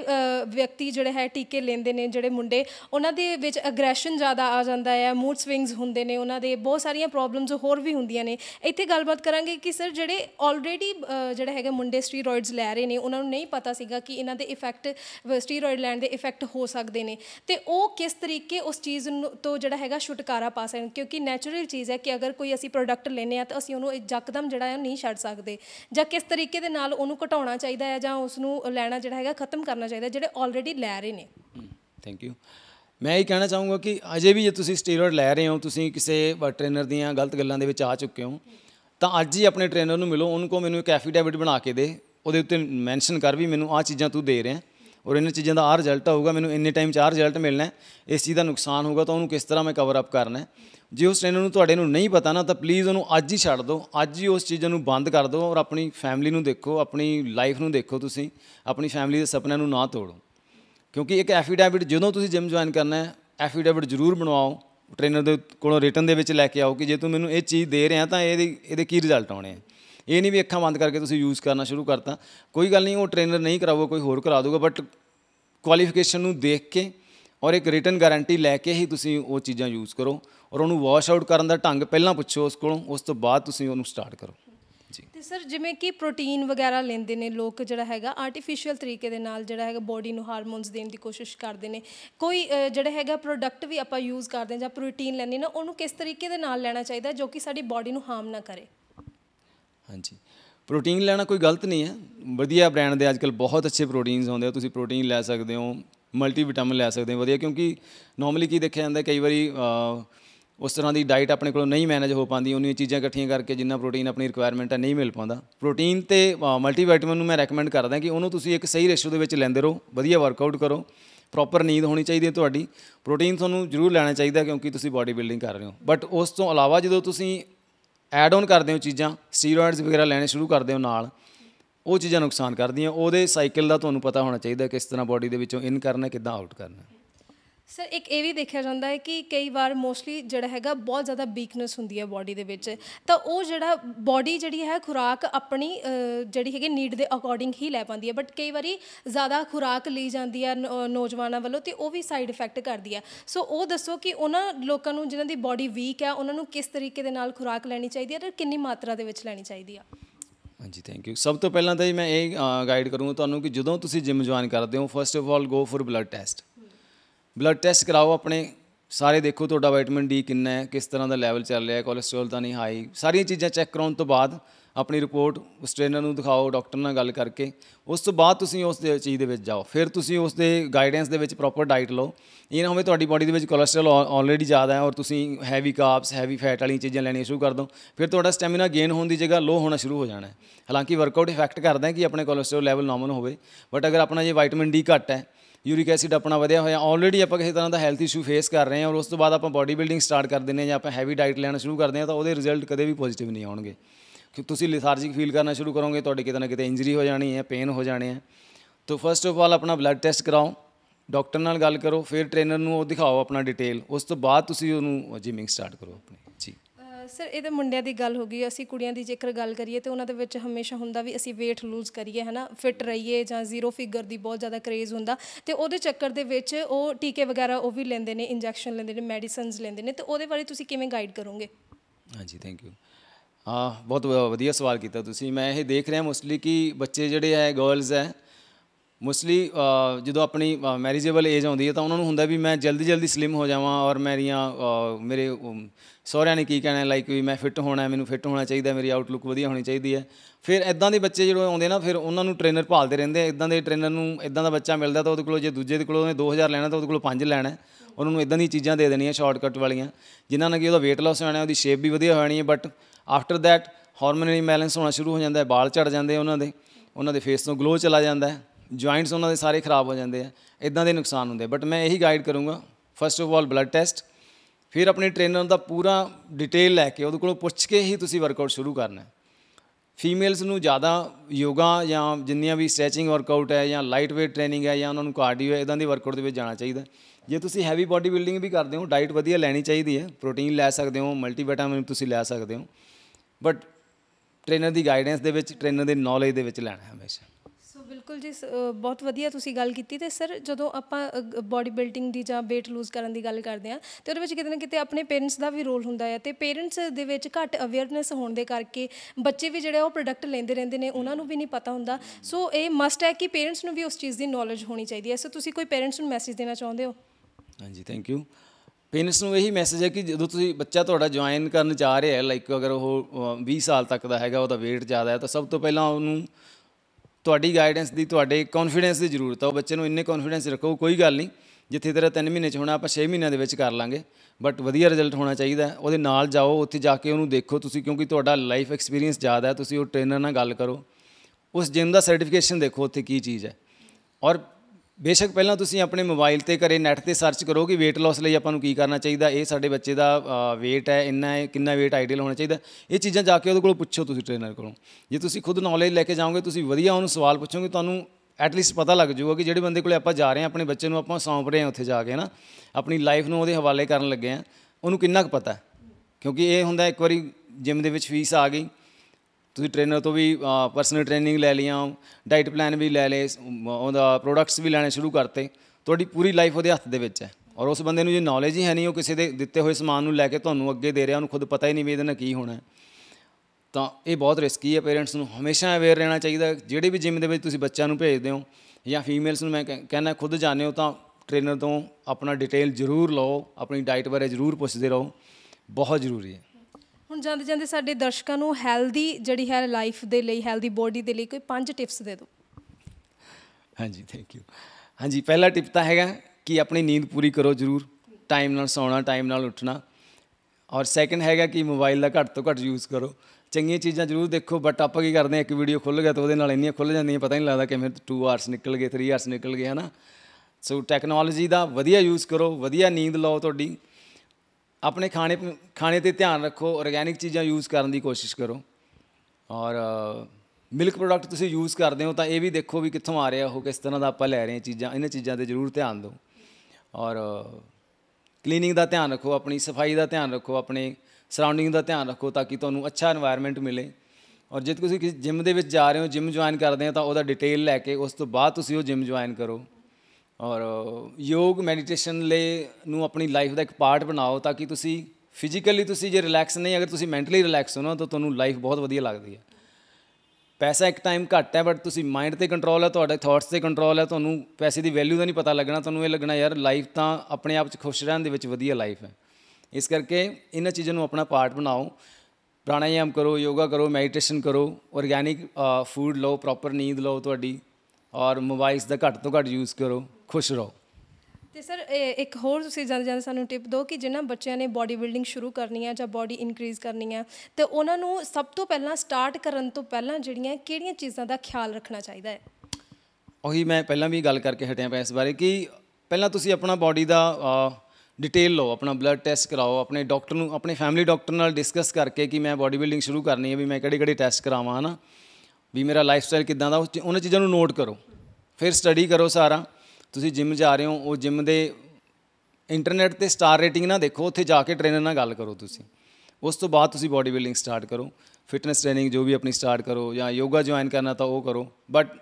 ਵਿਅਕਤੀ ਜਿਹੜੇ ਹੈ ਟੀਕੇ ਲੈਂਦੇ ਨੇ ਜਿਹੜੇ ਮੁੰਡੇ ਉਹਨਾਂ ਦੇ ਵਿੱਚ ਅਗਰੈਸ਼ਨ ਜ਼ਿਆਦਾ ਆ ਜਾਂਦਾ ਆ ਮੂਡ ਸਵਿੰਗਸ ਹੁੰਦੇ ਨੇ ਉਹਨਾਂ ਦੇ ਬਹੁਤ ਸਾਰੀਆਂ ਪ੍ਰੋਬਲਮਸ ਹੋਰ ਵੀ ਹੁੰਦੀਆਂ ਨੇ ਇੱਥੇ ਗੱਲਬਾਤ ਕਰਾਂਗੇ ਕਿ ਸਰ ਜਿਹੜੇ ਆਲਰੇਡੀ ਜਿਹੜਾ ਹੈਗਾ ਮੁੰਡੇ ਸਟੀਰੋਇਡਸ ਲੈ ਰਹੇ ਨੇ ਉਹਨਾਂ ਨੂੰ ਨਹੀਂ ਪਤਾ ਸੀਗਾ ਕਿ ਇਹਨਾਂ ਦੇ ਇਫੈਕਟ ਸਟੀਰੋਇਡ ਲੈਣ ਦੇ ਇਫੈਕਟ ਹੋ ਸਕਦੇ ਨੇ ਤੇ ਉਹ ਕਿਸ ਤਰੀਕੇ ਉਸ ਚੀਜ਼ ਤੋਂ ਜਿਹੜਾ ਹੈਗਾ ਛੁਟਕਾਰਾ ਪਾ ਸਕਣ ਕਿਉਂਕਿ ਨੈਚੁਰਲ ਚੀਜ਼ ਹੈ ਕਿ ਅਗਰ ਕੋਈ ਅਸੀਂ ਪ੍ਰੋਡਕਟ ਲੈਨੇ ਆ ਤਾਂ ਅਸੀਂ ਉਹਨੂੰ ਜੱਕਦਮ ਜਿਹੜਾ ਹੈ ਨਹੀਂ ਛੱਡ ਸਕਦੇ ਜਾਂ ਕਿਸ ਤਰੀਕੇ ਦੇ ਨਾਲ ਉਹਨੂੰ ਘਟਾਉਣਾ ਚਾਹੀਦਾ ਹੈ ਜਾਂ ਉਸ ਨੂੰ ਲੈਣਾ ਜਿਹੜਾ ਹੈਗਾ ਖਤਮ ਕਰਨਾ ਚਾਹੀਦਾ ਜਿਹੜੇ ਆਲਰੇਡੀ ਲੈ ਰਹੇ ਨੇ ਥੈਂਕ ਯੂ ਮੈਂ ਇਹ ਕਹਿਣਾ ਚਾਹੂੰਗਾ ਕਿ ਅਜੇ ਵੀ ਜੇ ਤੁਸੀਂ ਸਟੀਰੋਇਡ ਲੈ ਰਹੇ ਹੋ ਤੁਸੀਂ ਕਿਸੇ ਟ੍ਰੇਨਰ ਦੀਆਂ ਗਲਤ ਗੱਲਾਂ ਦੇ ਵਿੱਚ ਆ ਚੁੱਕੇ ਹੋ ਤਾਂ ਅੱਜ ਹੀ ਆਪਣੇ ਟ੍ਰੇਨਰ ਨੂੰ ਮਿਲੋ ਉਹਨੂੰ ਕੋ ਮੈਨੂੰ ਇੱਕ ਐਫੀਡੈਵਿਟ ਬਣਾ ਕੇ ਦੇ ਉਹਦੇ ਉੱਤੇ ਮੈਂਸ਼ਨ ਕਰ ਵੀ ਮੈਨੂੰ ਆ ਚੀਜ਼ਾਂ ਤੂੰ ਦੇ ਰਿਹਾ ਔਰ ਇਹਨਾਂ ਚੀਜ਼ਾਂ ਦਾ ਆ ਰਿਜ਼ਲਟ ਆਊਗਾ ਮੈਨੂੰ ਇੰਨੇ ਟਾਈਮ 'ਚ ਆ ਰਿਜ਼ਲਟ ਮਿਲਣਾ ਇਸ ਚੀਜ਼ ਦਾ ਨੁਕਸਾਨ ਹੋਊਗਾ ਤਾਂ ਉਹਨੂੰ ਕਿਸ ਤਰ੍ਹਾਂ ਮੈਂ ਕਵਰ ਅਪ ਕਰਨਾ ਹੈ ਜੇ ਉਸ ਟ੍ਰੇਨਰ ਨੂੰ ਤੁਹਾਡੇ ਨੂੰ ਨਹੀਂ ਪਤਾ ਨਾ ਤਾਂ ਪਲੀਜ਼ ਉਹਨੂੰ ਅੱਜ ਹੀ ਛੱਡ ਦਿਓ ਅੱਜ ਹੀ ਉਸ ਚੀਜ਼ਾਂ ਨੂੰ ਬੰਦ ਕਰ ਦਿਓ ਔਰ ਆਪਣੀ ਫੈਮਿਲੀ ਨੂੰ ਦੇਖੋ ਆਪਣੀ ਲਾਈਫ ਨੂੰ ਦੇਖੋ ਤੁਸੀਂ ਆਪਣੀ ਫੈਮਿਲੀ ਦੇ ਸੁਪਨਿਆਂ ਨੂੰ ਨਾ ਤੋੜੋ ਕਿਉਂਕਿ ਇੱਕ ਐਫੀਡੈਵਿਟ ਜਦੋਂ ਤੁਸੀਂ ਜਿਮ ਜੁਆਇਨ ਕਰਨਾ ਹੈ ਐਫੀਡੈਵਿਟ ਜ਼ਰੂਰ ਬਣਵਾਓ ਟ੍ਰੇਨਰ ਦੇ ਕੋਲੋਂ ਰਿਟਨ ਦੇ ਵਿੱਚ ਲੈ ਕੇ ਆਓ ਕਿ ਜੇ ਤੂੰ ਮੈਨੂੰ ਇਹ ਚੀਜ਼ ਦੇ ਰਿਹਾ ਤਾਂ ਇਹਦੇ ਇਹਦੇ ਕੀ ਰਿਜ਼ਲਟ ਆਉਣੇ ਆ ਇਹ ਨਹੀਂ ਵੀ ਅੱਖਾਂ ਬੰਦ ਕਰਕੇ ਤੁਸੀਂ ਯੂਜ਼ ਕਰਨਾ ਸ਼ੁਰੂ ਕਰਤਾ ਕੋਈ ਗੱਲ ਨਹੀਂ ਉਹ ਟ੍ਰੇਨਰ ਨਹੀਂ ਕਰਾਊਗਾ ਕੋਈ ਹੋਰ ਕਰਾ ਦੂਗਾ ਬਟ ਕੁਆਲੀਫਿਕੇਸ਼ਨ ਨੂੰ ਦੇਖ ਕੇ ਔਰ ਇੱਕ ਰਿਟਨ ਗਾਰੰਟੀ ਲੈ ਕੇ ਹੀ ਤੁਸੀਂ ਉਹ ਚੀਜ਼ਾਂ ਯੂਜ਼ ਕਰੋ ਔਰ ਉਹਨੂੰ ਵਾਸ਼ ਆਊਟ ਕਰਨ ਦਾ ਢੰਗ ਪਹਿਲਾਂ ਪੁੱਛੋ ਉਸ ਕੋਲੋਂ ਉਸ ਤੋਂ ਬਾਅਦ ਤੁਸੀਂ ਉਹਨੂੰ ਸਟਾਰਟ ਕਰੋ ਜੀ ਤੇ ਸਰ ਜਿਵੇਂ ਕਿ ਪ੍ਰੋਟੀਨ ਵਗੈਰਾ ਲੈਂਦੇ ਨੇ ਲੋਕ ਜਿਹੜਾ ਹੈਗਾ ਆਰਟੀਫੀਸ਼ੀਅਲ ਤਰੀਕੇ ਦੇ ਨਾਲ ਜਿਹੜਾ ਹੈਗਾ ਬੋਡੀ ਨੂੰ ਹਾਰਮੋਨਸ ਦੇਣ ਦੀ ਕੋਸ਼ਿਸ਼ ਕਰਦੇ ਨੇ ਕੋਈ ਜਿਹੜਾ ਹੈਗਾ ਪ੍ਰੋਡਕਟ ਵੀ ਆਪਾਂ ਯੂਜ਼ ਕਰਦੇ ਜਾਂ ਪ੍ਰੋਟੀਨ ਲੈਂਦੇ ਨਾ ਉਹਨੂੰ ਕਿਸ ਤਰੀਕੇ ਦੇ ਨਾਲ ਲੈਣਾ ਚਾਹੀਦਾ ਜੋ ਕਿ ਸਾਡੀ ਬੋਡੀ ਨੂੰ ਹਾਰਮ ਨਾ ਕਰੇ ਹਾਂਜੀ ਪ੍ਰੋਟੀਨ ਲੈਣਾ ਕੋਈ ਗਲਤ ਨਹੀਂ ਹੈ ਵਧੀਆ ਬ੍ਰਾਂਡ ਦੇ ਅੱਜਕੱਲ ਬਹੁਤ ਅੱਛੇ ਪ੍ਰੋਟੀਨਸ ਆਉਂਦੇ ਆ ਤੁਸੀਂ ਪ੍ਰੋਟੀਨ ਲੈ ਸਕਦੇ ਹੋ ਮਲਟੀ ਵਿਟਾਮਿਨ ਲੈ ਸਕਦੇ ਹੋ ਵਧੀਆ ਕਿਉਂਕਿ ਨਾਰਮਲੀ ਕੀ ਦੇਖਿਆ ਜਾਂਦਾ ਕਈ ਵਾਰੀ ਉਸ ਤਰ੍ਹਾਂ ਦੀ ਡਾਈਟ ਆਪਣੇ ਕੋਲ ਨਹੀਂ ਮੈਨੇਜ ਹੋ ਪਾਉਂਦੀ ਉਹਨੀਆਂ ਚੀਜ਼ਾਂ ਇਕੱਠੀਆਂ ਕਰਕੇ ਜਿੰਨਾ ਪ੍ਰੋਟੀਨ ਆਪਣੀ ਰਿਕੁਆਇਰਮੈਂਟ ਹੈ ਨਹੀਂ ਮਿਲ ਪਾਉਂਦਾ ਪ੍ਰੋਟੀਨ ਤੇ ਮਲਟੀਵਿਟਾਮਿਨ ਨੂੰ ਮੈਂ ਰეკਮੈਂਡ ਕਰਦਾ ਕਿ ਉਹਨੂੰ ਤੁਸੀਂ ਇੱਕ ਸਹੀ ਰੇਸ਼ੋ ਦੇ ਵਿੱਚ ਲੈਂਦੇ ਰਹੋ ਵਧੀਆ ਵਰਕਆਊਟ ਕਰੋ ਪ੍ਰੋਪਰ ਨੀਂਦ ਹੋਣੀ ਚਾਹੀਦੀ ਹੈ ਤੁਹਾਡੀ ਪ੍ਰੋਟੀਨ ਤੁਹਾਨੂੰ ਜ਼ਰੂਰ ਲੈਣਾ ਚਾਹੀਦਾ ਕਿਉਂਕਿ ਤੁਸੀਂ ਬਾਡੀ ਬਿਲਡਿੰਗ ਕਰ ਰਹੇ ਹੋ ਬਟ ਉਸ ਤੋਂ ਇਲਾਵਾ ਜਦੋਂ ਤੁਸੀਂ ਐਡ ਆਨ ਕਰਦੇ ਹੋ ਚੀਜ਼ਾਂ ਸਟੀਰੋਇਡਸ ਵਗੈਰਾ ਲੈਣੇ ਸ਼ੁਰੂ ਕਰਦੇ ਹੋ ਨਾਲ ਉਹ ਚੀਜ਼ਾਂ ਨੁਕਸਾਨ ਕਰਦੀਆਂ ਉਹਦੇ ਸਾਈਕਲ ਦਾ ਤੁਹਾਨੂੰ ਪਤਾ ਹੋਣਾ ਚਾਹੀਦਾ ਕਿਸ ਤਰ੍ਹਾਂ ਬਾਡੀ ਦੇ ਵਿੱਚੋਂ ਇਨ ਕਰਨਾ ਕਿੱਦਾਂ ਆਊਟ ਕਰਨਾ ਸਰ ਇੱਕ ਇਹ ਵੀ ਦੇਖਿਆ ਜਾਂਦਾ ਹੈ ਕਿ ਕਈ ਵਾਰ ਮੋਸਟਲੀ ਜਿਹੜਾ ਹੈਗਾ ਬਹੁਤ ਜ਼ਿਆਦਾ ਵੀਕਨੈਸ ਹੁੰਦੀ ਹੈ ਬਾਡੀ ਦੇ ਵਿੱਚ ਤਾਂ ਉਹ ਜਿਹੜਾ ਬਾਡੀ ਜਿਹੜੀ ਹੈ ਖੁਰਾਕ ਆਪਣੀ ਜਿਹੜੀ ਹੈਗੀ ਨੀਡ ਦੇ ਅਕੋਰਡਿੰਗ ਹੀ ਲੈ ਪਾਉਂਦੀ ਹੈ ਬਟ ਕਈ ਵਾਰੀ ਜ਼ਿਆਦਾ ਖੁਰਾਕ ਲਈ ਜਾਂਦੀ ਹੈ ਨੌਜਵਾਨਾਂ ਵੱਲੋਂ ਤੇ ਉਹ ਵੀ ਸਾਈਡ ਇਫੈਕਟ ਕਰਦੀ ਹੈ ਸੋ ਉਹ ਦੱਸੋ ਕਿ ਉਹਨਾਂ ਲੋਕਾਂ ਨੂੰ ਜਿਨ੍ਹਾਂ ਦੀ ਬਾਡੀ ਵੀਕ ਹੈ ਉਹਨਾਂ ਨੂੰ ਕਿਸ ਤਰੀਕੇ ਦੇ ਨਾਲ ਖੁਰਾਕ ਲੈਣੀ ਚਾਹੀਦੀ ਹੈ ਤੇ ਕਿੰਨੀ ਮਾਤਰਾ ਦੇ ਵਿੱਚ ਲੈਣੀ ਚਾਹੀਦੀ ਹੈ ਹਾਂਜੀ ਥੈਂਕ ਯੂ ਸਭ ਤੋਂ ਪਹਿਲਾਂ ਤਾਂ ਜੀ ਮੈਂ ਇਹ ਗਾਈਡ ਕਰੂੰਗਾ ਤੁਹਾਨੂੰ ਕਿ ਜਦੋਂ ਤੁਸੀਂ ਜਿਮ ਜੁਆਇਨ ਕਰਦੇ ਹੋ first of all go for blood test blood test ਕਰਾਓ ਆਪਣੇ ਸਾਰੇ ਦੇਖੋ ਤੁਹਾਡਾ ਵਿਟਾਮਿਨ ਡੀ ਕਿੰਨਾ ਹੈ ਕਿਸ ਤਰ੍ਹਾਂ ਦਾ ਲੈਵਲ ਚੱਲ ਰਿਹਾ ਹੈ ਕੋਲੇਸਟ੍ਰੋਲ ਤਾਂ ਨਹੀਂ ਹਾਈ ਸਾਰੀਆਂ ਚੀਜ਼ਾਂ ਚੈੱਕ ਕਰਾਉਣ ਤੋਂ ਬਾਅਦ ਆਪਣੀ ਰਿਪੋਰਟ ਉਸ ਟ੍ਰੇਨਰ ਨੂੰ ਦਿਖਾਓ ਡਾਕਟਰ ਨਾਲ ਗੱਲ ਕਰਕੇ ਉਸ ਤੋਂ ਬਾਅਦ ਤੁਸੀਂ ਉਸ ਦੇ ਚੀਜ਼ ਦੇ ਵਿੱਚ ਜਾਓ ਫਿਰ ਤੁਸੀਂ ਉਸ ਦੇ ਗਾਈਡੈਂਸ ਦੇ ਵਿੱਚ ਪ੍ਰੋਪਰ ਡਾਈਟ ਲਓ ਇਹ ਨਾ ਹੋਵੇ ਤੁਹਾਡੀ ਬਾਡੀ ਦੇ ਵਿੱਚ ਕੋਲੇਸਟ੍ਰੋਲ ਆਲਰੇਡੀ ਜ਼ਿਆਦਾ ਹੈ ਔਰ ਤੁਸੀਂ ਹੈਵੀ ਕਾਰਬਸ ਹੈਵੀ ਫੈਟ ਵਾਲੀਆਂ ਚੀਜ਼ਾਂ ਲੈਣੀਆਂ ਸ਼ੁਰੂ ਕਰ ਦੋ ਫਿਰ ਤੁਹਾਡਾ ਸਟੈਮਿਨਾ ਗੇਨ ਹੋਣ ਦੀ ਜਗ੍ਹਾ ਲੋ ਹੋਣਾ ਸ਼ੁਰੂ ਹੋ ਜਾਣਾ ਹੈ ਹਾਲਾਂਕਿ ਵਰਕਆਊਟ ਇਫੈਕਟ ਕਰਦਾ ਹੈ ਕਿ ਆਪਣੇ ਕੋਲੇਸਟ੍ਰੋਲ ਲੈਵਲ ਨਾਰਮਲ ਹੋਵੇ ਬਟ ਅਗਰ ਆਪਣਾ ਜੇ ਵਿਟਾਮਿਨ ਡੀ ਘੱਟ ਹੈ ਯੂਰਿਕ ਐਸਿਡ ਆਪਣਾ ਵਧਿਆ ਹੋਇਆ ਆਲਰੇਡੀ ਆਪਾਂ ਕਿਸੇ ਤਰ੍ਹਾਂ ਦਾ ਹੈਲਥ ਇਸ਼ੂ ਫੇਸ ਕਰ ਰਹੇ ਹਾਂ ਔਰ ਉਸ ਤੋਂ ਬਾਅਦ ਆਪਾਂ ਬਾਡੀ ਬਿਲਡਿੰਗ ਸਟਾਰਟ ਕਰ ਦਿੰਨੇ ਜਾਂ ਆਪਾਂ ਹੈਵੀ ਡਾਈਟ ਲੈਣਾ ਸ਼ੁਰੂ ਕਰਦੇ ਹਾਂ ਤਾਂ ਉਹਦੇ ਰਿਜ਼ਲਟ ਕਦੇ ਵੀ ਪੋਜ਼ਿਟਿਵ ਨਹੀਂ ਆਉਣਗੇ ਕਿ ਤੁਸੀਂ ਲਿਥਾਰਜਿਕ ਫੀਲ ਕਰਨਾ ਸ਼ੁਰੂ ਕਰੋਗੇ ਤੁਹਾਡੇ ਕਿਤੇ ਨਾ ਕਿਤੇ ਇੰਜਰੀ ਹੋ ਜਾਣੀ ਹੈ ਪੇਨ ਹੋ ਜਾਣੇ ਹੈ ਤਾਂ ਫਸਟ ਆਫ ਆਲ ਆਪਣਾ ਬਲੱਡ ਟੈਸਟ ਕਰਾਓ ਡਾਕਟਰ ਨਾਲ ਗੱਲ ਕਰੋ ਫਿਰ ਟ੍ਰੇਨਰ ਨੂੰ ਉਹ ਦਿਖਾਓ ਆਪਣਾ ਡਿਟੇਲ ਉਸ ਤੋਂ ਬਾਅਦ ਤੁਸੀਂ ਉਹਨੂੰ ਜਿਮਿੰਗ ਸਟਾਰਟ ਕਰੋ ਆਪਣੀ ਸਰ ਇਹ ਤਾਂ ਮੁੰਡਿਆਂ ਦੀ ਗੱਲ ਹੋ ਗਈ ਅਸੀਂ ਕੁੜੀਆਂ ਦੀ ਜੇਕਰ ਗੱਲ ਕਰੀਏ ਤੇ ਉਹਨਾਂ ਦੇ ਵਿੱਚ ਹਮੇਸ਼ਾ ਹੁੰਦਾ ਵੀ ਅਸੀਂ weight lose ਕਰੀਏ ਹਨਾ ਫਿਟ ਰਹੀਏ ਜਾਂ ਜ਼ੀਰੋ ਫਿਗਰ ਦੀ ਬਹੁਤ ਜ਼ਿਆਦਾ ਕਰੇਜ਼ ਹੁੰਦਾ ਤੇ ਉਹਦੇ ਚੱਕਰ ਦੇ ਵਿੱਚ ਉਹ ਟੀਕੇ ਵਗੈਰਾ ਉਹ ਵੀ ਲੈਂਦੇ ਨੇ ਇੰਜੈਕਸ਼ਨ ਲੈਂਦੇ ਨੇ ਮੈਡੀਸਿਨਸ ਲੈਂਦੇ ਨੇ ਤੇ ਉਹਦੇ ਬਾਰੇ ਤੁਸੀਂ ਕਿਵੇਂ ਗਾਈਡ ਕਰੋਗੇ ਹਾਂਜੀ ਥੈਂਕ ਯੂ ਆ ਬਹੁਤ ਵਧੀਆ ਸਵਾਲ ਕੀਤਾ ਤੁਸੀਂ ਮੈਂ ਇਹ ਦੇਖ ਰਿਹਾ ਮੋਸਟਲੀ ਕਿ ਬੱਚੇ ਜਿਹੜੇ ਹੈ ਗਰਲਸ ਹੈ ਮੋਸਟਲੀ ਜਦੋਂ ਆਪਣੀ ਮੈਰੀਜੇਬਲ ਏਜ ਆਉਂਦੀ ਹੈ ਤਾਂ ਉਹਨਾਂ ਨੂੰ ਹੁੰਦਾ ਵੀ ਮੈਂ ਜਲਦੀ ਜਲਦੀ ਸਲਿਮ ਹੋ ਜਾਵਾਂ ਔਰ ਮੇਰੀਆਂ ਮੇਰੇ ਸਹੁਰਿਆਂ ਨੇ ਕੀ ਕਹਿਣਾ ਲਾਈਕ ਵੀ ਮੈਂ ਫਿੱਟ ਹੋਣਾ ਮੈਨੂੰ ਫਿੱਟ ਹੋਣਾ ਚਾਹੀਦਾ ਮੇਰੀ ਆਊਟਲੁੱਕ ਵਧੀਆ ਹੋਣੀ ਚਾਹੀਦੀ ਹੈ ਫਿਰ ਇਦਾਂ ਦੇ ਬੱਚੇ ਜਿਹੜੇ ਆਉਂਦੇ ਨਾ ਫਿਰ ਉਹਨਾਂ ਨੂੰ ਟ੍ਰੇਨਰ ਭਾਲਦੇ ਰਹਿੰਦੇ ਇਦਾਂ ਦੇ ਟ੍ਰੇਨਰ ਨੂੰ ਇਦਾਂ ਦਾ ਬੱਚਾ ਮਿਲਦਾ ਤਾਂ ਉਹਦੇ ਕੋਲੋਂ ਜੇ ਦੂਜੇ ਦੇ ਕੋਲੋਂ ਉਹਨੇ 2000 ਲੈਣਾ ਤਾਂ ਉਹਦੇ ਕੋਲੋਂ 5 ਲੈਣਾ ਉਹਨਾਂ ਨੂੰ ਇਦਾਂ ਦੀਆਂ ਚੀਜ਼ਾਂ ਦੇ ਦੇਣੀਆਂ ਸ਼ਾਰਟਕਟ ਵਾਲੀਆਂ ਜਿਨ੍ਹਾਂ ਨਾਲ ਕਿ ਉਹਦਾ weight loss ਹੋਣਾ ਉਹਦੀ ਸ਼ੇਪ ਵੀ ਵਧੀਆ ਹੋਣੀ ਹੈ but after that hormonal imbalance ਹੋਣਾ ਸ਼ੁਰੂ ਹੋ ਜਾਂਦਾ ਹੈ ਵਾਲ ਝੜ ਜਾਂਦੇ ਉਹਨਾਂ ਦੇ ਉਹਨਾਂ ਦੇ ਫੇਸ ਤੋਂ ਗਲੋ ਚਲਾ ਜਾਂਦਾ ਹੈ ਜੁਆਇੰਟਸ ਉਹਨਾਂ ਦੇ ਸਾਰੇ ਖਰਾਬ ਹੋ ਜਾਂਦੇ ਆ ਇਦਾਂ ਦੇ ਨੁਕਸਾਨ ਹੁੰਦੇ ਬਟ ਮੈਂ ਇਹੀ ਗਾਈਡ ਕਰੂੰਗਾ first of all blood test ਫਿਰ ਆਪਣੇ ਟ੍ਰੇਨਰ ਦਾ ਪੂਰਾ ਡਿਟੇਲ ਲੈ ਕੇ ਉਹਦੇ ਕੋਲੋਂ ਪੁੱਛ ਕੇ ਹੀ ਤੁਸੀਂ ਵਰਕਆਊਟ ਸ਼ੁਰੂ ਕਰਨਾ ਫੀਮੇਲਸ ਨੂੰ ਜ਼ਿਆਦਾ ਯੋਗਾ ਜਾਂ ਜਿੰਨੀਆਂ ਵੀ ਸਟ੍ਰੈਚਿੰਗ ਵਰਕਆਊਟ ਹੈ ਜਾਂ ਲਾਈਟ weight ਟ੍ਰੇਨਿੰਗ ਹੈ ਜਾਂ ਉਹਨਾਂ ਨੂੰ ਕਾਰਡੀਓ ਇਦਾਂ ਦੀ ਵਰਕਆਊਟ ਦੇ ਵਿੱਚ ਜਾਣਾ ਚਾਹੀਦਾ ਜੇ ਤੁਸੀਂ ਹੈਵੀ ਬਾਡੀ ਬਿਲਡਿੰਗ ਵੀ ਕਰਦੇ ਹੋ ਡਾਈਟ ਵਧੀਆ ਲੈਣੀ ਚਾਹੀਦੀ ਹੈ ਪ੍ਰੋਟੀਨ ਲੈ ਸਕਦੇ ਹੋ ਮਲਟੀਵਿਟਾਮਿਨ ਤੁਸੀਂ ਲੈ ਸਕਦੇ ਹੋ ਬਟ ਟ੍ਰੇਨਰ ਦੀ ਗਾਈਡੈਂਸ ਦੇ ਵਿੱਚ ਟ੍ਰੇਨਰ ਦੇ ਨੌਲੇਜ ਦੇ ਵਿੱਚ ਲੈਣਾ ਹੈ ਹਮੇਸ਼ਾ ਬਿਲਕੁਲ ਜੀ ਬਹੁਤ ਵਧੀਆ ਤੁਸੀਂ ਗੱਲ ਕੀਤੀ ਤੇ ਸਰ ਜਦੋਂ ਆਪਾਂ ਬਾਡੀ ਬਿਲਡਿੰਗ ਦੀ ਜਾਂ weight lose ਕਰਨ ਦੀ ਗੱਲ ਕਰਦੇ ਆ ਤੇ ਉਹਦੇ ਵਿੱਚ ਕਿਤੇ ਨਾ ਕਿਤੇ ਆਪਣੇ ਪੇਰੈਂਟਸ ਦਾ ਵੀ ਰੋਲ ਹੁੰਦਾ ਹੈ ਤੇ ਪੇਰੈਂਟਸ ਦੇ ਵਿੱਚ ਘੱਟ ਅਵੇਅਰਨੈਸ ਹੋਣ ਦੇ ਕਰਕੇ ਬੱਚੇ ਵੀ ਜਿਹੜੇ ਉਹ ਪ੍ਰੋਡਕਟ ਲੈਂਦੇ ਰਹਿੰਦੇ ਨੇ ਉਹਨਾਂ ਨੂੰ ਵੀ ਨਹੀਂ ਪਤਾ ਹੁੰਦਾ ਸੋ ਇਹ ਮਸਟ ਹੈ ਕਿ ਪੇਰੈਂਟਸ ਨੂੰ ਵੀ ਉਸ ਚੀਜ਼ ਦੀ ਨੌਲੇਜ ਹੋਣੀ ਚਾਹੀਦੀ ਹੈ ਸੋ ਤੁਸੀਂ ਕੋਈ ਪੇਰੈਂਟਸ ਨੂੰ ਮੈਸੇਜ ਦੇਣਾ ਚਾਹੁੰਦੇ ਹੋ ਹਾਂਜੀ ਥੈਂਕ ਯੂ ਪੇਰੈਂਟਸ ਨੂੰ ਇਹੀ ਮੈਸੇਜ ਹੈ ਕਿ ਜਦੋਂ ਤੁਸੀਂ ਬੱਚਾ ਤੁਹਾਡਾ ਜੁਆਇਨ ਕਰਨ ਜਾ ਰਿਹਾ ਹੈ ਲਾਈਕ ਅਗਰ ਉਹ 20 ਸਾਲ ਤੱਕ ਦਾ ਹੈਗਾ ਉਹਦਾ weight ਜ਼ਿਆਦਾ ਹੈ ਤਾਂ ਸਭ ਤੋਂ ਪਹਿਲਾਂ ਉਹਨੂੰ ਤੁਹਾਡੀ ਗਾਈਡੈਂਸ ਦੀ ਤੁਹਾਡੇ ਕੌਨਫੀਡੈਂਸ ਦੀ ਜ਼ਰੂਰਤ ਹੈ ਉਹ ਬੱਚੇ ਨੂੰ ਇੰਨੇ ਕੌਨਫੀਡੈਂਸ ਰੱਖੋ ਕੋਈ ਗੱਲ ਨਹੀਂ ਜਿੱਥੇ ਤੇਰਾ 3 ਮਹੀਨੇ ਚ ਹੋਣਾ ਆਪਾਂ 6 ਮਹੀਨਿਆਂ ਦੇ ਵਿੱਚ ਕਰ ਲਾਂਗੇ ਬਟ ਵਧੀਆ ਰਿਜ਼ਲਟ ਹੋਣਾ ਚਾਹੀਦਾ ਉਹਦੇ ਨਾਲ ਜਾਓ ਉੱਥੇ ਜਾ ਕੇ ਉਹਨੂੰ ਦੇਖੋ ਤੁਸੀਂ ਕਿਉਂਕਿ ਤੁਹਾਡਾ ਲਾਈਫ ਐਕਸਪੀਰੀਅੰਸ ਜ਼ਿਆਦਾ ਹੈ ਤੁਸੀਂ ਉਹ ਟ੍ਰੇਨਰ ਨਾਲ ਗੱਲ ਕਰੋ ਉਸ ਜਿਮ ਦਾ ਸਰਟੀਫਿਕੇਸ਼ਨ ਦੇਖੋ ਉੱਥੇ ਕੀ ਚੀਜ਼ ਹੈ ਔਰ ਬੇਸ਼ੱਕ ਪਹਿਲਾਂ ਤੁਸੀਂ ਆਪਣੇ ਮੋਬਾਈਲ ਤੇ ਘਰੇ ਨੈਟ ਤੇ ਸਰਚ ਕਰੋ ਕਿ weight loss ਲਈ ਆਪਾਂ ਨੂੰ ਕੀ ਕਰਨਾ ਚਾਹੀਦਾ ਇਹ ਸਾਡੇ ਬੱਚੇ ਦਾ weight ਹੈ ਇੰਨਾ ਹੈ ਕਿੰਨਾ weight ਆਈਡੀਅਲ ਹੋਣਾ ਚਾਹੀਦਾ ਇਹ ਚੀਜ਼ਾਂ ਜਾ ਕੇ ਉਹਦੇ ਕੋਲ ਪੁੱਛੋ ਤੁਸੀਂ ਟ੍ਰੇਨਰ ਕੋਲੋਂ ਜੇ ਤੁਸੀਂ ਖੁਦ ਨੌਲੇਜ ਲੈ ਕੇ ਜਾਓਗੇ ਤੁਸੀਂ ਵਧੀਆ ਉਹਨੂੰ ਸਵਾਲ ਪੁੱਛੋਗੇ ਤੁਹਾਨੂੰ ਐਟਲੀਸਟ ਪਤਾ ਲੱਗ ਜਾਊਗਾ ਕਿ ਜਿਹੜੇ ਬੰਦੇ ਕੋਲੇ ਆਪਾਂ ਜਾ ਰਹੇ ਹਾਂ ਆਪਣੇ ਬੱਚੇ ਨੂੰ ਆਪਾਂ ਸੌਂਪ ਰਹੇ ਹਾਂ ਉੱਥੇ ਜਾ ਕੇ ਨਾ ਆਪਣੀ ਲਾਈਫ ਨੂੰ ਉਹਦੇ ਹਵਾਲੇ ਕਰਨ ਲੱਗੇ ਆ ਉਹਨੂੰ ਕਿੰਨਾ ਕੁ ਪਤਾ ਕਿਉਂਕਿ ਇਹ ਹੁੰਦਾ ਇੱਕ ਵਾਰੀ ਜਿਮ ਦੇ ਵਿੱਚ ਫੀਸ ਆ ਗਈ ਤੁਸੀਂ ਟ੍ਰੇਨਰ ਤੋਂ ਵੀ ਪਰਸਨਲ ਟ੍ਰੇਨਿੰਗ ਲੈ ਲਈਆਂ ਡਾਈਟ ਪਲਾਨ ਵੀ ਲੈ ਲਏ ਉਹਦਾ ਪ੍ਰੋਡਕਟਸ ਵੀ ਲੈਣੇ ਸ਼ੁਰੂ ਕਰਤੇ ਤੁਹਾਡੀ ਪੂਰੀ ਲਾਈਫ ਉਹਦੇ ਹੱਥ ਦੇ ਵਿੱਚ ਹੈ ਔਰ ਉਸ ਬੰਦੇ ਨੂੰ ਜੇ ਨੌਲੇਜ ਹੀ ਹੈ ਨਹੀਂ ਉਹ ਕਿਸੇ ਦੇ ਦਿੱਤੇ ਹੋਏ ਸਮਾਨ ਨੂੰ ਲੈ ਕੇ ਤੁਹਾਨੂੰ ਅੱਗੇ ਦੇ ਰਿਹਾ ਉਹਨੂੰ ਖੁਦ ਪਤਾ ਹੀ ਨਹੀਂ ਵੀ ਇਹਦੇ ਨਾਲ ਕੀ ਹੋਣਾ ਤਾਂ ਇਹ ਬਹੁਤ ਰਿਸਕੀ ਹੈ ਪੇਰੈਂਟਸ ਨੂੰ ਹਮੇਸ਼ਾ ਅਵੇਅਰ ਰਹਿਣਾ ਚਾਹੀਦਾ ਜਿਹੜੇ ਵੀ ਜਿਮ ਦੇ ਵਿੱਚ ਤੁਸੀਂ ਬੱਚਿਆਂ ਨੂੰ ਭੇਜਦੇ ਹੋ ਜਾਂ ਫੀਮੇਲਸ ਨੂੰ ਮੈਂ ਕਹਿੰਦਾ ਖੁਦ ਜਾਣਿਓ ਤਾਂ ਟ੍ਰੇਨਰ ਤੋਂ ਆਪਣਾ ਡਿਟੇਲ ਜ਼ਰੂਰ ਲਓ ਆਪਣੀ ਡਾਈਟ ਬਾਰੇ ਜ਼ਰੂਰ ਪੁੱਛਦੇ ਰਹੋ ਬਹੁਤ ਜ਼ਰੂਰੀ ਹੈ ਹੁਣ ਜਾਂਦੇ ਜਾਂਦੇ ਸਾਡੇ ਦਰਸ਼ਕਾਂ ਨੂੰ ਹੈਲਦੀ ਜਿਹੜੀ ਹੈ ਲਾਈਫ ਦੇ ਲਈ ਹੈਲਦੀ ਬੋਡੀ ਦੇ ਲਈ ਕੋਈ ਪੰਜ ਟਿਪਸ ਦੇ ਦਿਓ ਹਾਂਜੀ ਥੈਂਕ ਯੂ ਹਾਂਜੀ ਪਹਿਲਾ ਟਿਪ ਤਾਂ ਹੈਗਾ ਕਿ ਆਪਣੀ ਨੀਂਦ ਪੂਰੀ ਕਰੋ ਜ਼ਰੂਰ ਟਾਈਮ ਨਾਲ ਸੌਣਾ ਟਾਈਮ ਨਾਲ ਉੱਠਣਾ ਔਰ ਸੈਕੰਡ ਹੈਗਾ ਕਿ ਮੋਬਾਈਲ ਦਾ ਘੱਟ ਤੋਂ ਘੱਟ ਯੂਜ਼ ਕਰੋ ਚੰਗੀਆਂ ਚੀਜ਼ਾਂ ਜ਼ਰੂਰ ਦੇਖੋ ਬਟ ਆਪਾਂ ਕੀ ਕਰਦੇ ਆ ਇੱਕ ਵੀਡੀਓ ਖੁੱਲ ਗਿਆ ਤਾਂ ਉਹਦੇ ਨਾਲ ਇੰਨੀਆਂ ਖੁੱਲ ਜਾਂਦੀਆਂ ਪਤਾ ਨਹੀਂ ਲੱਗਦਾ ਕਿਵੇਂ 2 ਆਵਰਸ ਨਿਕਲ ਗਏ 3 ਆਵਰਸ ਨਿਕਲ ਗਏ ਹਨਾ ਸੋ ਟੈਕਨੋਲੋਜੀ ਦਾ ਵਧੀਆ ਯੂਜ਼ ਕਰੋ ਵਧੀਆ ਨੀਂਦ ਲਓ ਤੁਹਾਡੀ ਆਪਣੇ ਖਾਣੇ ਖਾਣੇ ਤੇ ਧਿਆਨ ਰੱਖੋ ਆਰਗੈਨਿਕ ਚੀਜ਼ਾਂ ਯੂਜ਼ ਕਰਨ ਦੀ ਕੋਸ਼ਿਸ਼ ਕਰੋ ਔਰ ਮਿਲਕ ਪ੍ਰੋਡਕਟ ਤੁਸੀਂ ਯੂਜ਼ ਕਰਦੇ ਹੋ ਤਾਂ ਇਹ ਵੀ ਦੇਖੋ ਵੀ ਕਿੱਥੋਂ ਆ ਰਿਹਾ ਉਹ ਕਿਸ ਤਰ੍ਹਾਂ ਦਾ ਆਪਾਂ ਲੈ ਰਹੇ ਹਾਂ ਚੀਜ਼ਾਂ ਇਹਨਾਂ ਚੀਜ਼ਾਂ ਤੇ ਜ਼ਰੂਰ ਧਿਆਨ ਦਿਓ ਔਰ ਕਲੀਨਿੰਗ ਦਾ ਧਿਆਨ ਰੱਖੋ ਆਪਣੀ ਸਫਾਈ ਦਾ ਧਿਆਨ ਰੱਖੋ ਆਪਣੇ ਸਰਾਊਂਡਿੰਗ ਦਾ ਧਿਆਨ ਰੱਖੋ ਤਾਂ ਕਿ ਤੁਹਾਨੂੰ ਅੱਛਾ এনवायरमेंट ਮਿਲੇ ਔਰ ਜੇ ਤੁਸੀਂ ਕਿਸੇ ਜਿਮ ਦੇ ਵਿੱਚ ਜਾ ਰਹੇ ਹੋ ਜਿਮ ਜੁਆਇਨ ਕਰਦੇ ਹੋ ਤਾਂ ਉਹਦਾ ਡਿਟੇਲ ਲੈ ਕੇ ਉਸ ਤੋਂ ਬਾਅਦ ਤੁਸੀਂ ਉਹ ਜਿਮ ਜੁਆਇਨ ਕਰੋ ਔਰ ਯੋਗ ਮੈਡੀਟੇਸ਼ਨ ਲਈ ਨੂੰ ਆਪਣੀ ਲਾਈਫ ਦਾ ਇੱਕ ਪਾਰਟ ਬਣਾਓ ਤਾਂ ਕਿ ਤੁਸੀਂ ਫਿਜ਼ੀਕਲੀ ਤੁਸੀਂ ਜੇ ਰਿਲੈਕਸ ਨਹੀਂ ਅਗਰ ਤੁਸੀਂ ਮੈਂਟਲੀ ਰਿਲੈਕਸ ਹੋ ਨਾ ਤਾਂ ਤੁਹਾਨੂੰ ਲਾਈਫ ਬਹੁਤ ਵਧੀਆ ਲੱਗਦੀ ਹੈ ਪੈਸਾ ਇੱਕ ਟਾਈਮ ਘੱਟ ਹੈ ਬਟ ਤੁਸੀਂ ਮਾਈਂਡ ਤੇ ਕੰਟਰੋਲ ਹੈ ਤੁਹਾਡੇ ਥਾਟਸ ਤੇ ਕੰਟਰੋਲ ਹੈ ਤੁਹਾਨੂੰ ਪੈਸੇ ਦੀ ਵੈਲਿਊ ਦਾ ਨਹੀਂ ਪਤਾ ਲੱਗਣਾ ਤੁਹਾਨੂੰ ਇਹ ਲੱਗਣਾ ਯਾਰ ਲਾਈਫ ਤਾਂ ਆਪਣੇ ਆਪ 'ਚ ਖੁਸ਼ ਰਹਿਣ ਦੇ ਵਿੱਚ ਵਧੀਆ ਲਾਈਫ ਹੈ ਇਸ ਕਰਕੇ ਇਹਨਾਂ ਚੀਜ਼ਾਂ ਨੂੰ ਆਪਣਾ ਪਾਰਟ ਬਣਾਓ ਪ੍ਰਾਣਾਯਾਮ ਕਰੋ ਯੋਗਾ ਕਰੋ ਮੈਡੀਟੇਸ਼ਨ ਕਰੋ ਆਰਗੈਨਿਕ ਫੂਡ ਲਓ ਪ੍ਰੋਪਰ ਨੀਂਦ ਲਓ ਤੁਹਾਡੀ ਔਰ ਮੋਬਾਈਲਸ ਦਾ ਘੱਟ ਤੋਂ ਘੱਟ ਯੂਜ਼ ਕਰੋ ਖੁਸ਼ ਰਹੋ ਤੇ ਸਰ ਇੱਕ ਹੋਰ ਤੁਸੀਂ ਜਲਦੀ ਜਲਦੀ ਸਾਨੂੰ ਟਿਪ ਦਿਓ ਕਿ ਜਿਨ੍ਹਾਂ ਬੱਚਿਆਂ ਨੇ ਬਾਡੀ ਬਿਲਡਿੰਗ ਸ਼ੁਰੂ ਕਰਨੀ ਹੈ ਜਾਂ ਬਾਡੀ ਇਨਕਰੀਜ਼ ਕਰਨੀ ਹੈ ਤੇ ਉਹਨਾਂ ਨੂੰ ਸਭ ਤੋਂ ਪਹਿਲਾਂ ਸਟਾਰਟ ਕਰਨ ਤੋਂ ਪਹਿਲਾਂ ਜਿਹੜੀਆਂ ਕਿਹੜੀਆਂ ਚੀਜ਼ਾਂ ਦਾ ਖਿਆਲ ਰੱਖਣਾ ਚਾਹੀਦਾ ਹੈ ਉਹੀ ਮੈਂ ਪਹਿਲਾਂ ਵੀ ਗੱਲ ਕਰਕੇ ਹਟਿਆ ਪਿਆ ਇਸ ਬਾਰੇ ਕਿ ਪਹਿਲਾਂ ਤੁਸੀਂ ਆਪਣਾ ਬਾਡੀ ਦਾ ਡਿਟੇਲ ਲਓ ਆਪਣਾ ਬਲੱਡ ਟੈਸਟ ਕਰਾਓ ਆਪਣੇ ਡਾਕਟਰ ਨੂੰ ਆਪਣੇ ਫੈਮਿਲੀ ਡਾਕਟਰ ਨਾਲ ਡਿਸਕਸ ਕਰਕੇ ਕਿ ਮੈਂ ਬਾਡੀ ਬਿਲਡਿੰਗ ਸ਼ੁਰੂ ਕਰਨੀ ਹੈ ਵੀ ਮੈਂ ਕਿਹੜੇ ਕਿਹੜੇ ਟੈਸਟ ਕਰਾਵਾਂ ਹਨਾ ਵੀ ਮੇਰਾ ਲਾਈਫ ਸਟਾਈਲ ਕਿਦਾਂ ਦਾ ਉਹਨਾਂ ਚੀਜ਼ਾਂ ਨੂੰ ਨੋਟ ਕਰੋ ਫਿਰ ਸਟੱਡੀ ਕਰੋ ਸਾਰਾ ਤੁਸੀਂ ਜਿਮ ਜਾ ਰਹੇ ਹੋ ਉਹ ਜਿਮ ਦੇ ਇੰਟਰਨੈਟ ਤੇ ਸਟਾਰ ਰੇਟਿੰਗ ਨਾ ਦੇਖੋ ਉੱਥੇ ਜਾ ਕੇ ਟ੍ਰੇਨਰ ਨਾਲ ਗੱਲ ਕਰੋ ਤੁਸੀਂ ਉਸ ਤੋਂ ਬਾਅਦ ਤੁਸੀਂ ਬਾਡੀ ਬਿਲਡਿੰਗ ਸਟਾਰਟ ਕਰੋ ਫਿਟਨੈਸ ਟ੍ਰੇਨਿੰਗ ਜੋ ਵੀ ਆਪਣੀ ਸਟਾਰਟ ਕਰੋ ਜਾਂ ਯੋਗਾ ਜੁਆਇਨ ਕਰਨਾ ਤਾਂ ਉਹ ਕਰੋ ਬਟ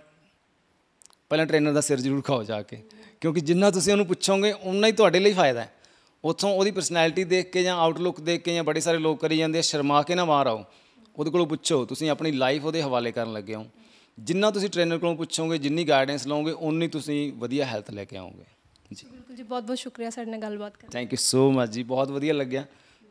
ਪਹਿਲਾਂ ਟ੍ਰੇਨਰ ਦਾ ਸਿਰ ਜ਼ਰੂਰ ਖਾਓ ਜਾ ਕੇ ਕਿਉਂਕਿ ਜਿੰਨਾ ਤੁਸੀਂ ਉਹਨੂੰ ਪੁੱਛੋਗੇ ਉਨਾ ਹੀ ਤੁਹਾਡੇ ਲਈ ਫਾਇਦਾ ਹੈ ਉੱਥੋਂ ਉਹਦੀ ਪਰਸਨੈਲਿਟੀ ਦੇਖ ਕੇ ਜਾਂ ਆਊਟਲੁੱਕ ਦੇਖ ਕੇ ਜਾਂ ਬੜੇ ਸਾਰੇ ਲੋਕ ਕਰੀ ਜਾਂਦੇ ਆ ਸ਼ਰਮਾ ਕੇ ਨਾ ਮਾਰ ਆਓ ਉਹਦੇ ਕੋਲੋਂ ਪੁੱਛੋ ਤੁਸੀਂ ਆਪਣੀ ਲਾਈਫ ਉਹਦੇ ਹਵਾਲੇ ਕਰਨ ਲੱਗੇ ਹੋ ਜਿੰਨਾ ਤੁਸੀਂ ਟ੍ਰੇਨਰ ਕੋਲੋਂ ਪੁੱਛੋਗੇ ਜਿੰਨੀ ਗਾਈਡੈਂਸ ਲਓਗੇ ਉਨੀ ਤੁਸੀਂ ਵਧੀਆ ਹੈਲਥ ਲੈ ਕੇ ਆਓਗੇ ਜੀ ਬਿਲਕੁਲ ਜੀ ਬਹੁਤ ਬਹੁਤ ਸ਼ੁਕਰੀਆ ਸਾਡੇ ਨਾਲ ਗੱਲਬਾਤ ਕਰਨ ਥੈਂਕ ਯੂ ਸੋ ਮਚ ਜੀ ਬਹੁਤ ਵਧੀਆ ਲੱਗਿਆ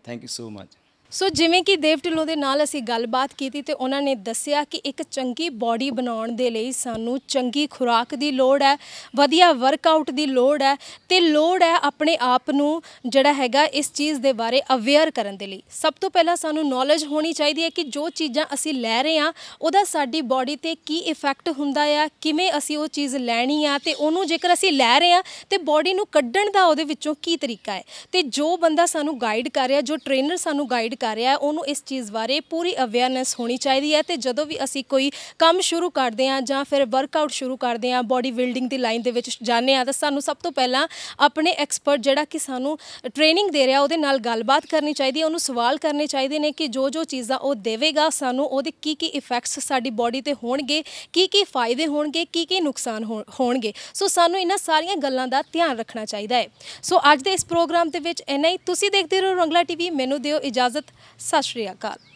thank you so much so ਜਿਵੇਂ ਕਿ ਦੇਵ ਢਿੱਲੋਂ ਦੇ ਨਾਲ ਅਸੀਂ ਗੱਲਬਾਤ ਕੀਤੀ ਤੇ ਉਹਨਾਂ ਨੇ ਦੱਸਿਆ ਕਿ ਇੱਕ ਚੰਗੀ ਬਾਡੀ ਬਣਾਉਣ ਦੇ ਲਈ ਸਾਨੂੰ ਚੰਗੀ ਖੁਰਾਕ ਦੀ ਲੋੜ ਹੈ ਵਧੀਆ ਵਰਕਆਊਟ ਦੀ ਲੋੜ ਹੈ ਤੇ ਲੋੜ ਹੈ ਆਪਣੇ ਆਪ ਨੂੰ ਜਿਹੜਾ ਹੈਗਾ ਇਸ ਚੀਜ਼ ਦੇ ਬਾਰੇ ਅਵੇਅਰ ਕਰਨ ਦੇ ਲਈ ਸਭ ਤੋਂ ਪਹਿਲਾਂ ਸਾਨੂੰ ਨੌਲੇਜ ਹੋਣੀ ਚਾਹੀਦੀ ਹੈ ਕਿ ਜੋ ਚੀਜ਼ਾਂ ਅਸੀਂ ਲੈ ਰਹੇ ਹਾਂ ਉਹਦਾ ਸਾਡੀ ਬਾਡੀ ਤੇ ਕੀ ਇਫੈਕਟ ਹੁੰਦਾ ਆ ਕਿਵੇਂ ਅਸੀਂ ਉਹ ਚੀਜ਼ ਲੈਣੀ ਆ ਤੇ ਉਹਨੂੰ ਜੇਕਰ ਅਸੀਂ ਲੈ ਰਹੇ ਹਾਂ ਤੇ ਬਾਡੀ ਨੂੰ ਕੱਢਣ ਦਾ ਉਹਦੇ ਵਿੱਚੋਂ ਕੀ ਤਰੀਕਾ ਹੈ ਤੇ ਜੋ ਬੰਦਾ ਸਾਨੂੰ ਗਾਈਡ ਕਰ ਰਿਹਾ ਜੋ ਟ੍ਰੇਨਰ ਸਾਨੂੰ ਗਾਈਡ ਕਰ ਰਿਹਾ ਹੈ ਉਹਨੂੰ ਇਸ ਚੀਜ਼ ਬਾਰੇ ਪੂਰੀ ਅਵੇਅਰਨੈਸ ਹੋਣੀ ਚਾਹੀਦੀ ਹੈ ਤੇ ਜਦੋਂ ਵੀ ਅਸੀਂ ਕੋਈ ਕੰਮ ਸ਼ੁਰੂ ਕਰਦੇ ਹਾਂ ਜਾਂ ਫਿਰ ਵਰਕਆਊਟ ਸ਼ੁਰੂ ਕਰਦੇ ਹਾਂ ਬਾਡੀ ਬਿਲਡਿੰਗ ਦੀ ਲਾਈਨ ਦੇ ਵਿੱਚ ਜਾਂਦੇ ਹਾਂ ਤਾਂ ਸਾਨੂੰ ਸਭ ਤੋਂ ਪਹਿਲਾਂ ਆਪਣੇ ਐਕਸਪਰਟ ਜਿਹੜਾ ਕਿ ਸਾਨੂੰ ਟ੍ਰੇਨਿੰਗ ਦੇ ਰਿਹਾ ਉਹਦੇ ਨਾਲ ਗੱਲਬਾਤ ਕਰਨੀ ਚਾਹੀਦੀ ਹੈ ਉਹਨੂੰ ਸਵਾਲ ਕਰਨੇ ਚਾਹੀਦੇ ਨੇ ਕਿ ਜੋ ਜੋ ਚੀਜ਼ਾਂ ਉਹ ਦੇਵੇਗਾ ਸਾਨੂੰ ਉਹਦੇ ਕੀ ਕੀ ਇਫੈਕਟਸ ਸਾਡੀ ਬਾਡੀ ਤੇ ਹੋਣਗੇ ਕੀ ਕੀ ਫਾਇਦੇ ਹੋਣਗੇ ਕੀ ਕੀ ਨੁਕਸਾਨ ਹੋਣਗੇ ਸੋ ਸਾਨੂੰ ਇਹਨਾਂ ਸਾਰੀਆਂ ਗੱਲਾਂ ਦਾ ਧਿਆਨ ਰੱਖਣਾ ਚਾਹੀਦਾ ਹੈ ਸੋ ਅੱਜ ਦੇ ਇਸ ਪ੍ਰੋਗਰਾਮ ਦੇ ਵਿੱਚ ਇੰਨਾ ਹੀ ਤੁਸੀਂ ਦੇਖਦੇ ਰਹੋ ਰੰਗਲਾ ਟੀਵੀ ਮੈਨੂੰ ਦਿਓ ਇਜਾਜ਼ਤ ਸਤਿ ਸ਼੍ਰੀ ਅਕਾਲ